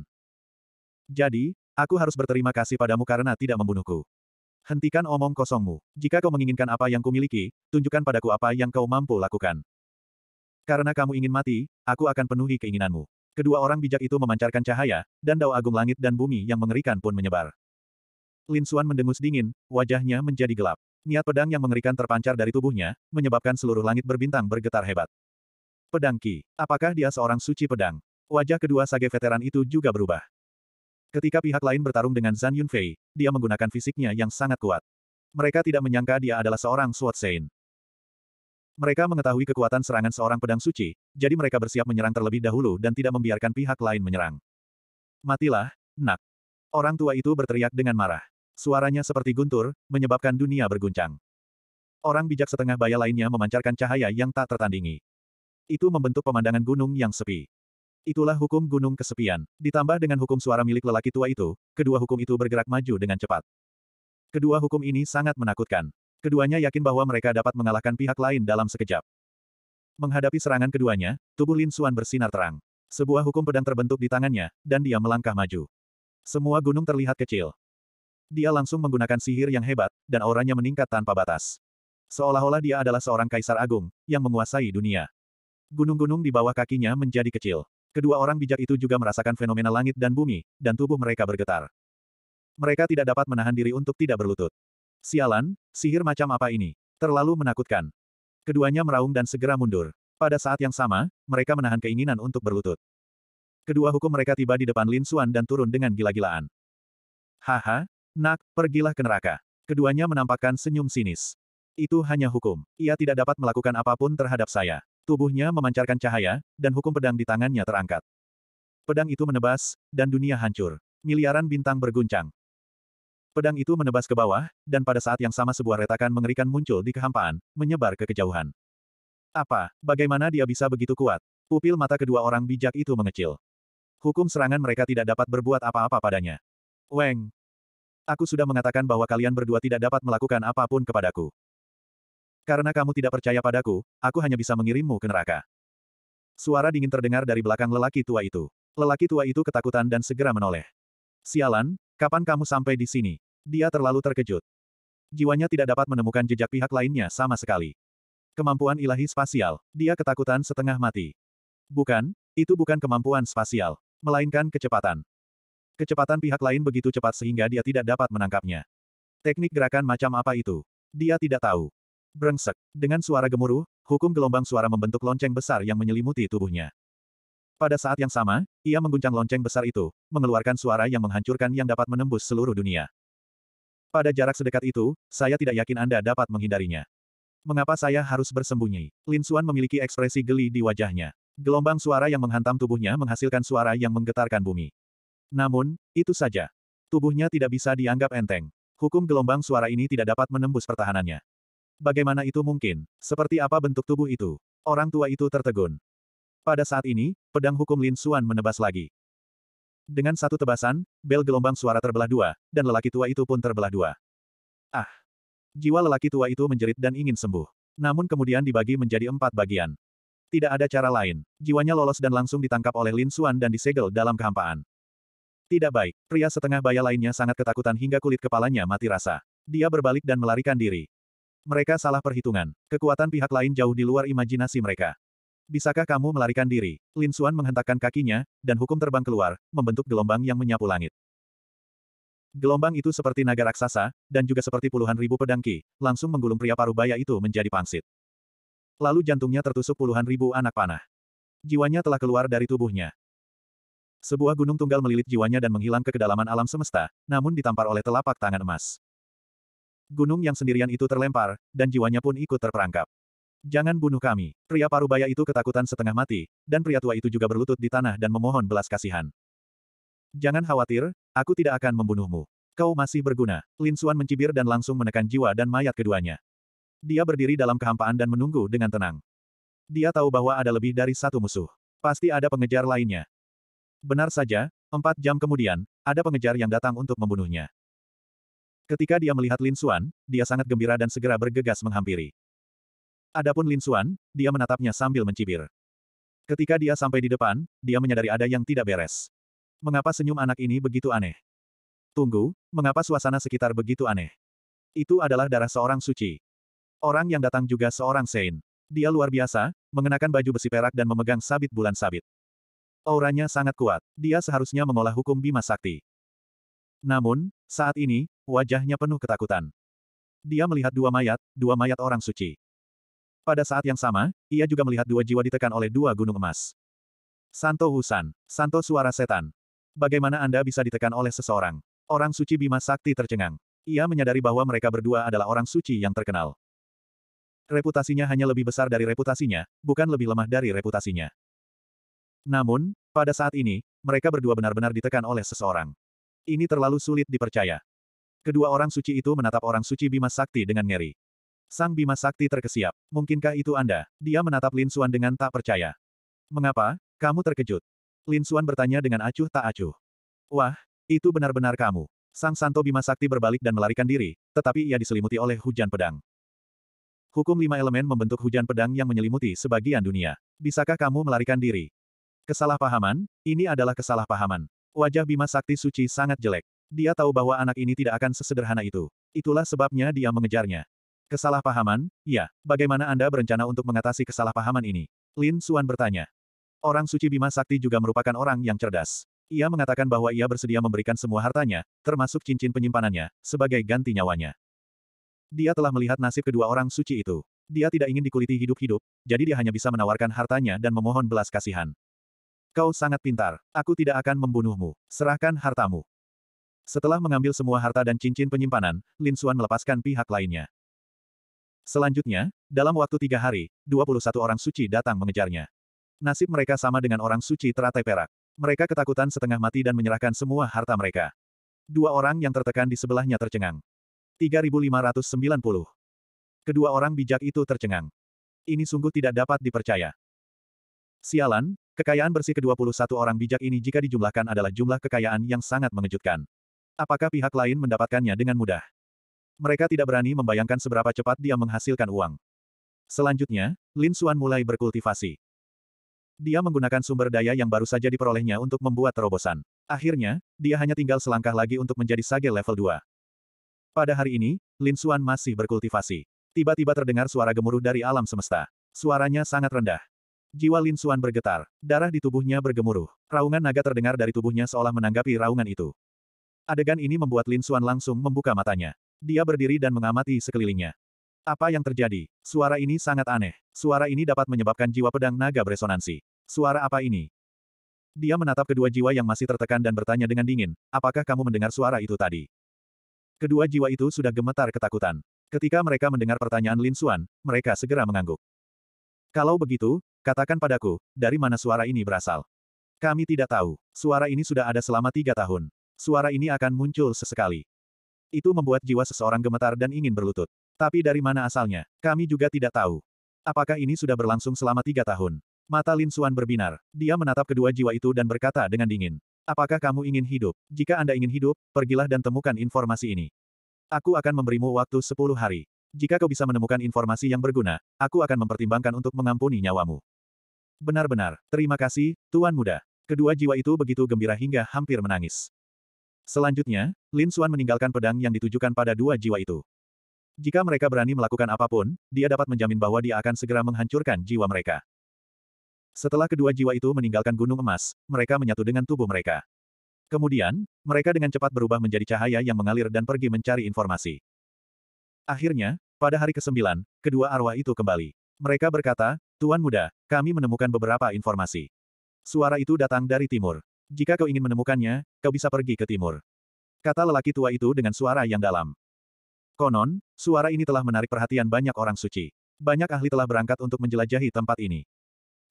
Jadi, aku harus berterima kasih padamu karena tidak membunuhku. Hentikan omong kosongmu. Jika kau menginginkan apa yang kumiliki, tunjukkan padaku apa yang kau mampu lakukan. Karena kamu ingin mati, aku akan penuhi keinginanmu. Kedua orang bijak itu memancarkan cahaya, dan dao agung langit dan bumi yang mengerikan pun menyebar. Lin Xuan mendengus dingin, wajahnya menjadi gelap. Niat pedang yang mengerikan terpancar dari tubuhnya, menyebabkan seluruh langit berbintang bergetar hebat. Pedang Ki. Apakah dia seorang suci pedang? Wajah kedua sage veteran itu juga berubah. Ketika pihak lain bertarung dengan Zhan Yunfei, dia menggunakan fisiknya yang sangat kuat. Mereka tidak menyangka dia adalah seorang Sword Saint. Mereka mengetahui kekuatan serangan seorang pedang suci, jadi mereka bersiap menyerang terlebih dahulu dan tidak membiarkan pihak lain menyerang. Matilah, nak. Orang tua itu berteriak dengan marah. Suaranya seperti guntur, menyebabkan dunia berguncang. Orang bijak setengah baya lainnya memancarkan cahaya yang tak tertandingi. Itu membentuk pemandangan gunung yang sepi. Itulah hukum gunung kesepian. Ditambah dengan hukum suara milik lelaki tua itu, kedua hukum itu bergerak maju dengan cepat. Kedua hukum ini sangat menakutkan. Keduanya yakin bahwa mereka dapat mengalahkan pihak lain dalam sekejap. Menghadapi serangan keduanya, tubuh Lin Xuan bersinar terang. Sebuah hukum pedang terbentuk di tangannya, dan dia melangkah maju. Semua gunung terlihat kecil. Dia langsung menggunakan sihir yang hebat, dan auranya meningkat tanpa batas. Seolah-olah dia adalah seorang kaisar agung, yang menguasai dunia. Gunung-gunung di bawah kakinya menjadi kecil. Kedua orang bijak itu juga merasakan fenomena langit dan bumi, dan tubuh mereka bergetar. Mereka tidak dapat menahan diri untuk tidak berlutut. Sialan, sihir macam apa ini? Terlalu menakutkan. Keduanya meraung dan segera mundur. Pada saat yang sama, mereka menahan keinginan untuk berlutut. Kedua hukum mereka tiba di depan Lin Suan dan turun dengan gila-gilaan. Haha, nak, pergilah ke neraka. Keduanya menampakkan senyum sinis. Itu hanya hukum. Ia tidak dapat melakukan apapun terhadap saya. Tubuhnya memancarkan cahaya, dan hukum pedang di tangannya terangkat. Pedang itu menebas, dan dunia hancur. Miliaran bintang berguncang. Pedang itu menebas ke bawah, dan pada saat yang sama sebuah retakan mengerikan muncul di kehampaan, menyebar ke kejauhan. Apa, bagaimana dia bisa begitu kuat? Pupil mata kedua orang bijak itu mengecil. Hukum serangan mereka tidak dapat berbuat apa-apa padanya. Weng! Aku sudah mengatakan bahwa kalian berdua tidak dapat melakukan apapun kepadaku. Karena kamu tidak percaya padaku, aku hanya bisa mengirimmu ke neraka. Suara dingin terdengar dari belakang lelaki tua itu. Lelaki tua itu ketakutan dan segera menoleh. Sialan, kapan kamu sampai di sini? Dia terlalu terkejut. Jiwanya tidak dapat menemukan jejak pihak lainnya sama sekali. Kemampuan ilahi spasial, dia ketakutan setengah mati. Bukan, itu bukan kemampuan spasial, melainkan kecepatan. Kecepatan pihak lain begitu cepat sehingga dia tidak dapat menangkapnya. Teknik gerakan macam apa itu? Dia tidak tahu. Brengsek. Dengan suara gemuruh, hukum gelombang suara membentuk lonceng besar yang menyelimuti tubuhnya. Pada saat yang sama, ia mengguncang lonceng besar itu, mengeluarkan suara yang menghancurkan yang dapat menembus seluruh dunia. Pada jarak sedekat itu, saya tidak yakin Anda dapat menghindarinya. Mengapa saya harus bersembunyi? Lin Suan memiliki ekspresi geli di wajahnya. Gelombang suara yang menghantam tubuhnya menghasilkan suara yang menggetarkan bumi. Namun, itu saja. Tubuhnya tidak bisa dianggap enteng. Hukum gelombang suara ini tidak dapat menembus pertahanannya. Bagaimana itu mungkin? Seperti apa bentuk tubuh itu? Orang tua itu tertegun. Pada saat ini, pedang hukum Lin Suan menebas lagi. Dengan satu tebasan, bel gelombang suara terbelah dua, dan lelaki tua itu pun terbelah dua. Ah! Jiwa lelaki tua itu menjerit dan ingin sembuh. Namun kemudian dibagi menjadi empat bagian. Tidak ada cara lain. Jiwanya lolos dan langsung ditangkap oleh Lin Suan dan disegel dalam kehampaan. Tidak baik, pria setengah baya lainnya sangat ketakutan hingga kulit kepalanya mati rasa. Dia berbalik dan melarikan diri. Mereka salah perhitungan. Kekuatan pihak lain jauh di luar imajinasi mereka. Bisakah kamu melarikan diri? Lin Xuan menghentakkan kakinya, dan hukum terbang keluar, membentuk gelombang yang menyapu langit. Gelombang itu seperti naga raksasa, dan juga seperti puluhan ribu pedangki, langsung menggulung pria parubaya itu menjadi pangsit. Lalu jantungnya tertusuk puluhan ribu anak panah. Jiwanya telah keluar dari tubuhnya. Sebuah gunung tunggal melilit jiwanya dan menghilang ke kedalaman alam semesta, namun ditampar oleh telapak tangan emas. Gunung yang sendirian itu terlempar, dan jiwanya pun ikut terperangkap. Jangan bunuh kami. Pria parubaya itu ketakutan setengah mati, dan pria tua itu juga berlutut di tanah dan memohon belas kasihan. Jangan khawatir, aku tidak akan membunuhmu. Kau masih berguna. Lin Xuan mencibir dan langsung menekan jiwa dan mayat keduanya. Dia berdiri dalam kehampaan dan menunggu dengan tenang. Dia tahu bahwa ada lebih dari satu musuh. Pasti ada pengejar lainnya. Benar saja, empat jam kemudian, ada pengejar yang datang untuk membunuhnya. Ketika dia melihat Lin Xuan, dia sangat gembira dan segera bergegas menghampiri. Adapun Lin Xuan, dia menatapnya sambil mencibir. Ketika dia sampai di depan, dia menyadari ada yang tidak beres. Mengapa senyum anak ini begitu aneh? Tunggu, mengapa suasana sekitar begitu aneh? Itu adalah darah seorang suci. Orang yang datang juga seorang Sein. Dia luar biasa, mengenakan baju besi perak dan memegang sabit bulan sabit. Auranya sangat kuat. Dia seharusnya mengolah hukum Bima Sakti. Namun, saat ini, wajahnya penuh ketakutan. Dia melihat dua mayat, dua mayat orang suci. Pada saat yang sama, ia juga melihat dua jiwa ditekan oleh dua gunung emas. Santo Husan, Santo Suara Setan. Bagaimana Anda bisa ditekan oleh seseorang? Orang suci Bima Sakti tercengang. Ia menyadari bahwa mereka berdua adalah orang suci yang terkenal. Reputasinya hanya lebih besar dari reputasinya, bukan lebih lemah dari reputasinya. Namun, pada saat ini, mereka berdua benar-benar ditekan oleh seseorang. Ini terlalu sulit dipercaya. Kedua orang suci itu menatap orang suci Bima Sakti dengan ngeri. Sang Bima Sakti terkesiap. Mungkinkah itu Anda? Dia menatap Lin Xuan dengan tak percaya. Mengapa? Kamu terkejut. Lin Xuan bertanya dengan acuh tak acuh. Wah, itu benar-benar kamu. Sang Santo Bima Sakti berbalik dan melarikan diri, tetapi ia diselimuti oleh hujan pedang. Hukum lima elemen membentuk hujan pedang yang menyelimuti sebagian dunia. Bisakah kamu melarikan diri? Kesalahpahaman? Ini adalah kesalahpahaman. Wajah Bima Sakti suci sangat jelek. Dia tahu bahwa anak ini tidak akan sesederhana itu. Itulah sebabnya dia mengejarnya. Kesalahpahaman? Ya. Bagaimana Anda berencana untuk mengatasi kesalahpahaman ini? Lin Suan bertanya. Orang suci Bima Sakti juga merupakan orang yang cerdas. Ia mengatakan bahwa ia bersedia memberikan semua hartanya, termasuk cincin penyimpanannya, sebagai ganti nyawanya. Dia telah melihat nasib kedua orang suci itu. Dia tidak ingin dikuliti hidup-hidup, jadi dia hanya bisa menawarkan hartanya dan memohon belas kasihan. Kau sangat pintar. Aku tidak akan membunuhmu. Serahkan hartamu. Setelah mengambil semua harta dan cincin penyimpanan, Lin Xuan melepaskan pihak lainnya. Selanjutnya, dalam waktu tiga hari, 21 orang suci datang mengejarnya. Nasib mereka sama dengan orang suci teratai perak. Mereka ketakutan setengah mati dan menyerahkan semua harta mereka. Dua orang yang tertekan di sebelahnya tercengang. 3590. Kedua orang bijak itu tercengang. Ini sungguh tidak dapat dipercaya. Sialan, kekayaan bersih ke-21 orang bijak ini jika dijumlahkan adalah jumlah kekayaan yang sangat mengejutkan. Apakah pihak lain mendapatkannya dengan mudah? Mereka tidak berani membayangkan seberapa cepat dia menghasilkan uang. Selanjutnya, Lin Xuan mulai berkultivasi. Dia menggunakan sumber daya yang baru saja diperolehnya untuk membuat terobosan. Akhirnya, dia hanya tinggal selangkah lagi untuk menjadi sage level 2. Pada hari ini, Lin Xuan masih berkultivasi. Tiba-tiba terdengar suara gemuruh dari alam semesta. Suaranya sangat rendah. Jiwa Lin Xuan bergetar, darah di tubuhnya bergemuruh. Raungan naga terdengar dari tubuhnya seolah menanggapi raungan itu. Adegan ini membuat Lin Xuan langsung membuka matanya. Dia berdiri dan mengamati sekelilingnya. Apa yang terjadi? Suara ini sangat aneh. Suara ini dapat menyebabkan jiwa pedang naga beresonansi. Suara apa ini? Dia menatap kedua jiwa yang masih tertekan dan bertanya dengan dingin, apakah kamu mendengar suara itu tadi? Kedua jiwa itu sudah gemetar ketakutan. Ketika mereka mendengar pertanyaan Lin Xuan, mereka segera mengangguk. Kalau begitu, katakan padaku, dari mana suara ini berasal? Kami tidak tahu. Suara ini sudah ada selama tiga tahun. Suara ini akan muncul sesekali. Itu membuat jiwa seseorang gemetar dan ingin berlutut. Tapi dari mana asalnya, kami juga tidak tahu. Apakah ini sudah berlangsung selama tiga tahun? Mata Lin Suan berbinar. Dia menatap kedua jiwa itu dan berkata dengan dingin. Apakah kamu ingin hidup? Jika Anda ingin hidup, pergilah dan temukan informasi ini. Aku akan memberimu waktu sepuluh hari. Jika kau bisa menemukan informasi yang berguna, aku akan mempertimbangkan untuk mengampuni nyawamu. Benar-benar, terima kasih, Tuan Muda. Kedua jiwa itu begitu gembira hingga hampir menangis. Selanjutnya, Lin Xuan meninggalkan pedang yang ditujukan pada dua jiwa itu. Jika mereka berani melakukan apapun, dia dapat menjamin bahwa dia akan segera menghancurkan jiwa mereka. Setelah kedua jiwa itu meninggalkan gunung emas, mereka menyatu dengan tubuh mereka. Kemudian, mereka dengan cepat berubah menjadi cahaya yang mengalir dan pergi mencari informasi. Akhirnya, pada hari ke-9, kedua arwah itu kembali. Mereka berkata, Tuan Muda, kami menemukan beberapa informasi. Suara itu datang dari timur. Jika kau ingin menemukannya, kau bisa pergi ke timur. Kata lelaki tua itu dengan suara yang dalam. Konon, suara ini telah menarik perhatian banyak orang suci. Banyak ahli telah berangkat untuk menjelajahi tempat ini.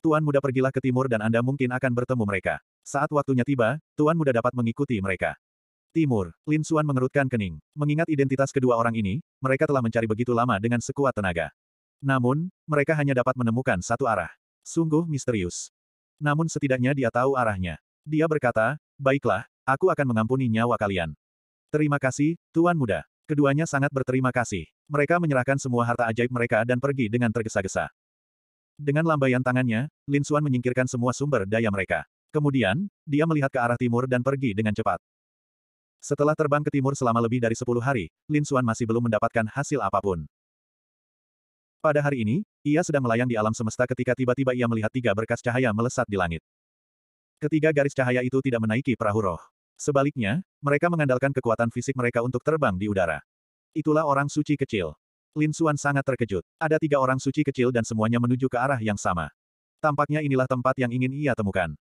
Tuan muda pergilah ke timur dan Anda mungkin akan bertemu mereka. Saat waktunya tiba, Tuan muda dapat mengikuti mereka. Timur, Lin Suan mengerutkan kening. Mengingat identitas kedua orang ini, mereka telah mencari begitu lama dengan sekuat tenaga. Namun, mereka hanya dapat menemukan satu arah. Sungguh misterius. Namun setidaknya dia tahu arahnya. Dia berkata, baiklah, aku akan mengampuni nyawa kalian. Terima kasih, Tuan Muda. Keduanya sangat berterima kasih. Mereka menyerahkan semua harta ajaib mereka dan pergi dengan tergesa-gesa. Dengan lambaian tangannya, Lin Xuan menyingkirkan semua sumber daya mereka. Kemudian, dia melihat ke arah timur dan pergi dengan cepat. Setelah terbang ke timur selama lebih dari 10 hari, Lin Xuan masih belum mendapatkan hasil apapun. Pada hari ini, ia sedang melayang di alam semesta ketika tiba-tiba ia melihat tiga berkas cahaya melesat di langit. Ketiga garis cahaya itu tidak menaiki perahu roh. Sebaliknya, mereka mengandalkan kekuatan fisik mereka untuk terbang di udara. Itulah orang suci kecil. Lin Xuan sangat terkejut. Ada tiga orang suci kecil dan semuanya menuju ke arah yang sama. Tampaknya inilah tempat yang ingin ia temukan.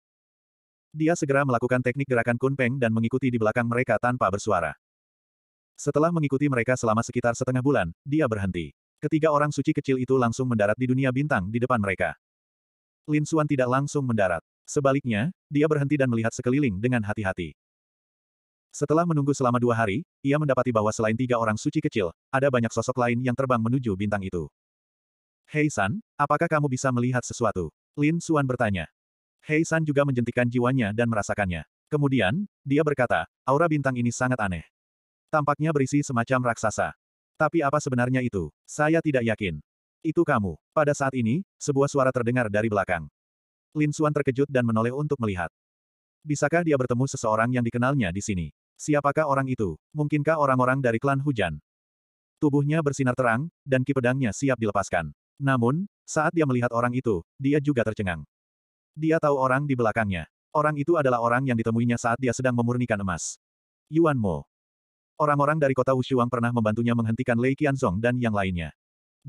Dia segera melakukan teknik gerakan kunpeng dan mengikuti di belakang mereka tanpa bersuara. Setelah mengikuti mereka selama sekitar setengah bulan, dia berhenti. Ketiga orang suci kecil itu langsung mendarat di dunia bintang di depan mereka. Lin Xuan tidak langsung mendarat. Sebaliknya, dia berhenti dan melihat sekeliling dengan hati-hati. Setelah menunggu selama dua hari, ia mendapati bahwa selain tiga orang suci kecil, ada banyak sosok lain yang terbang menuju bintang itu. Hei San, apakah kamu bisa melihat sesuatu? Lin Suan bertanya. Hei San juga menjentikan jiwanya dan merasakannya. Kemudian, dia berkata, aura bintang ini sangat aneh. Tampaknya berisi semacam raksasa. Tapi apa sebenarnya itu? Saya tidak yakin. Itu kamu. Pada saat ini, sebuah suara terdengar dari belakang. Lin Suan terkejut dan menoleh untuk melihat. Bisakah dia bertemu seseorang yang dikenalnya di sini? Siapakah orang itu? Mungkinkah orang-orang dari klan hujan? Tubuhnya bersinar terang, dan ki siap dilepaskan. Namun, saat dia melihat orang itu, dia juga tercengang. Dia tahu orang di belakangnya. Orang itu adalah orang yang ditemuinya saat dia sedang memurnikan emas. Yuan Mo. Orang-orang dari kota Wushuang pernah membantunya menghentikan Lei Qianzong dan yang lainnya.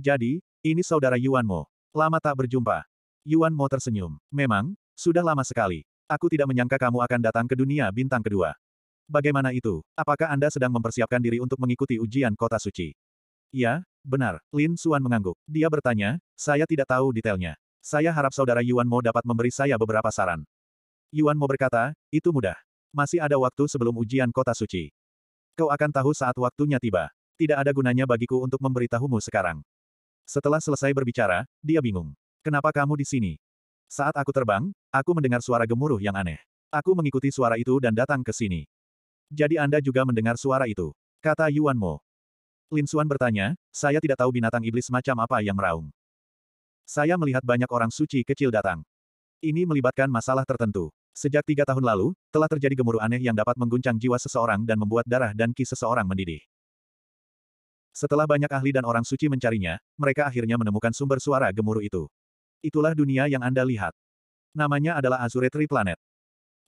Jadi, ini saudara Yuan Mo. Lama tak berjumpa. Yuan Mo tersenyum. Memang, sudah lama sekali. Aku tidak menyangka kamu akan datang ke dunia bintang kedua. Bagaimana itu? Apakah Anda sedang mempersiapkan diri untuk mengikuti ujian kota suci? Ya, benar. Lin Suan mengangguk. Dia bertanya, saya tidak tahu detailnya. Saya harap saudara Yuan Mo dapat memberi saya beberapa saran. Yuan Mo berkata, itu mudah. Masih ada waktu sebelum ujian kota suci. Kau akan tahu saat waktunya tiba. Tidak ada gunanya bagiku untuk memberitahumu sekarang. Setelah selesai berbicara, dia bingung. Kenapa kamu di sini? Saat aku terbang, aku mendengar suara gemuruh yang aneh. Aku mengikuti suara itu dan datang ke sini. Jadi Anda juga mendengar suara itu, kata Yuan Mo. Lin Xuan bertanya, saya tidak tahu binatang iblis macam apa yang meraung. Saya melihat banyak orang suci kecil datang. Ini melibatkan masalah tertentu. Sejak tiga tahun lalu, telah terjadi gemuruh aneh yang dapat mengguncang jiwa seseorang dan membuat darah dan ki seseorang mendidih. Setelah banyak ahli dan orang suci mencarinya, mereka akhirnya menemukan sumber suara gemuruh itu. Itulah dunia yang Anda lihat. Namanya adalah Azure Tree Planet.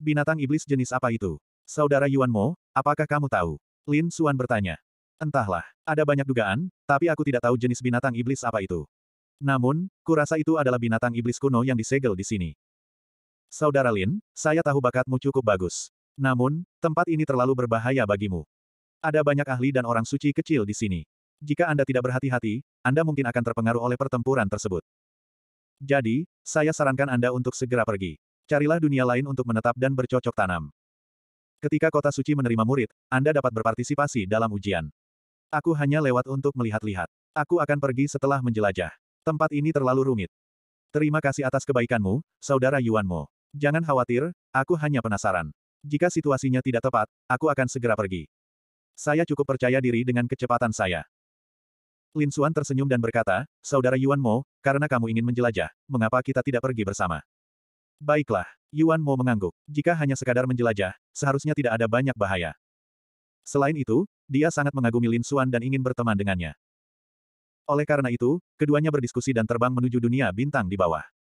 Binatang iblis jenis apa itu? Saudara Yuan Mo, apakah kamu tahu? Lin Xuan bertanya. Entahlah, ada banyak dugaan, tapi aku tidak tahu jenis binatang iblis apa itu. Namun, kurasa itu adalah binatang iblis kuno yang disegel di sini. Saudara Lin, saya tahu bakatmu cukup bagus. Namun, tempat ini terlalu berbahaya bagimu. Ada banyak ahli dan orang suci kecil di sini. Jika Anda tidak berhati-hati, Anda mungkin akan terpengaruh oleh pertempuran tersebut. Jadi, saya sarankan Anda untuk segera pergi. Carilah dunia lain untuk menetap dan bercocok tanam. Ketika kota suci menerima murid, Anda dapat berpartisipasi dalam ujian. Aku hanya lewat untuk melihat-lihat. Aku akan pergi setelah menjelajah. Tempat ini terlalu rumit. Terima kasih atas kebaikanmu, saudara Yuanmu. Jangan khawatir, aku hanya penasaran. Jika situasinya tidak tepat, aku akan segera pergi. Saya cukup percaya diri dengan kecepatan saya. Lin Xuan tersenyum dan berkata, Saudara Yuan Mo, karena kamu ingin menjelajah, mengapa kita tidak pergi bersama? Baiklah, Yuan Mo mengangguk. Jika hanya sekadar menjelajah, seharusnya tidak ada banyak bahaya. Selain itu, dia sangat mengagumi Lin Xuan dan ingin berteman dengannya. Oleh karena itu, keduanya berdiskusi dan terbang menuju dunia bintang di bawah.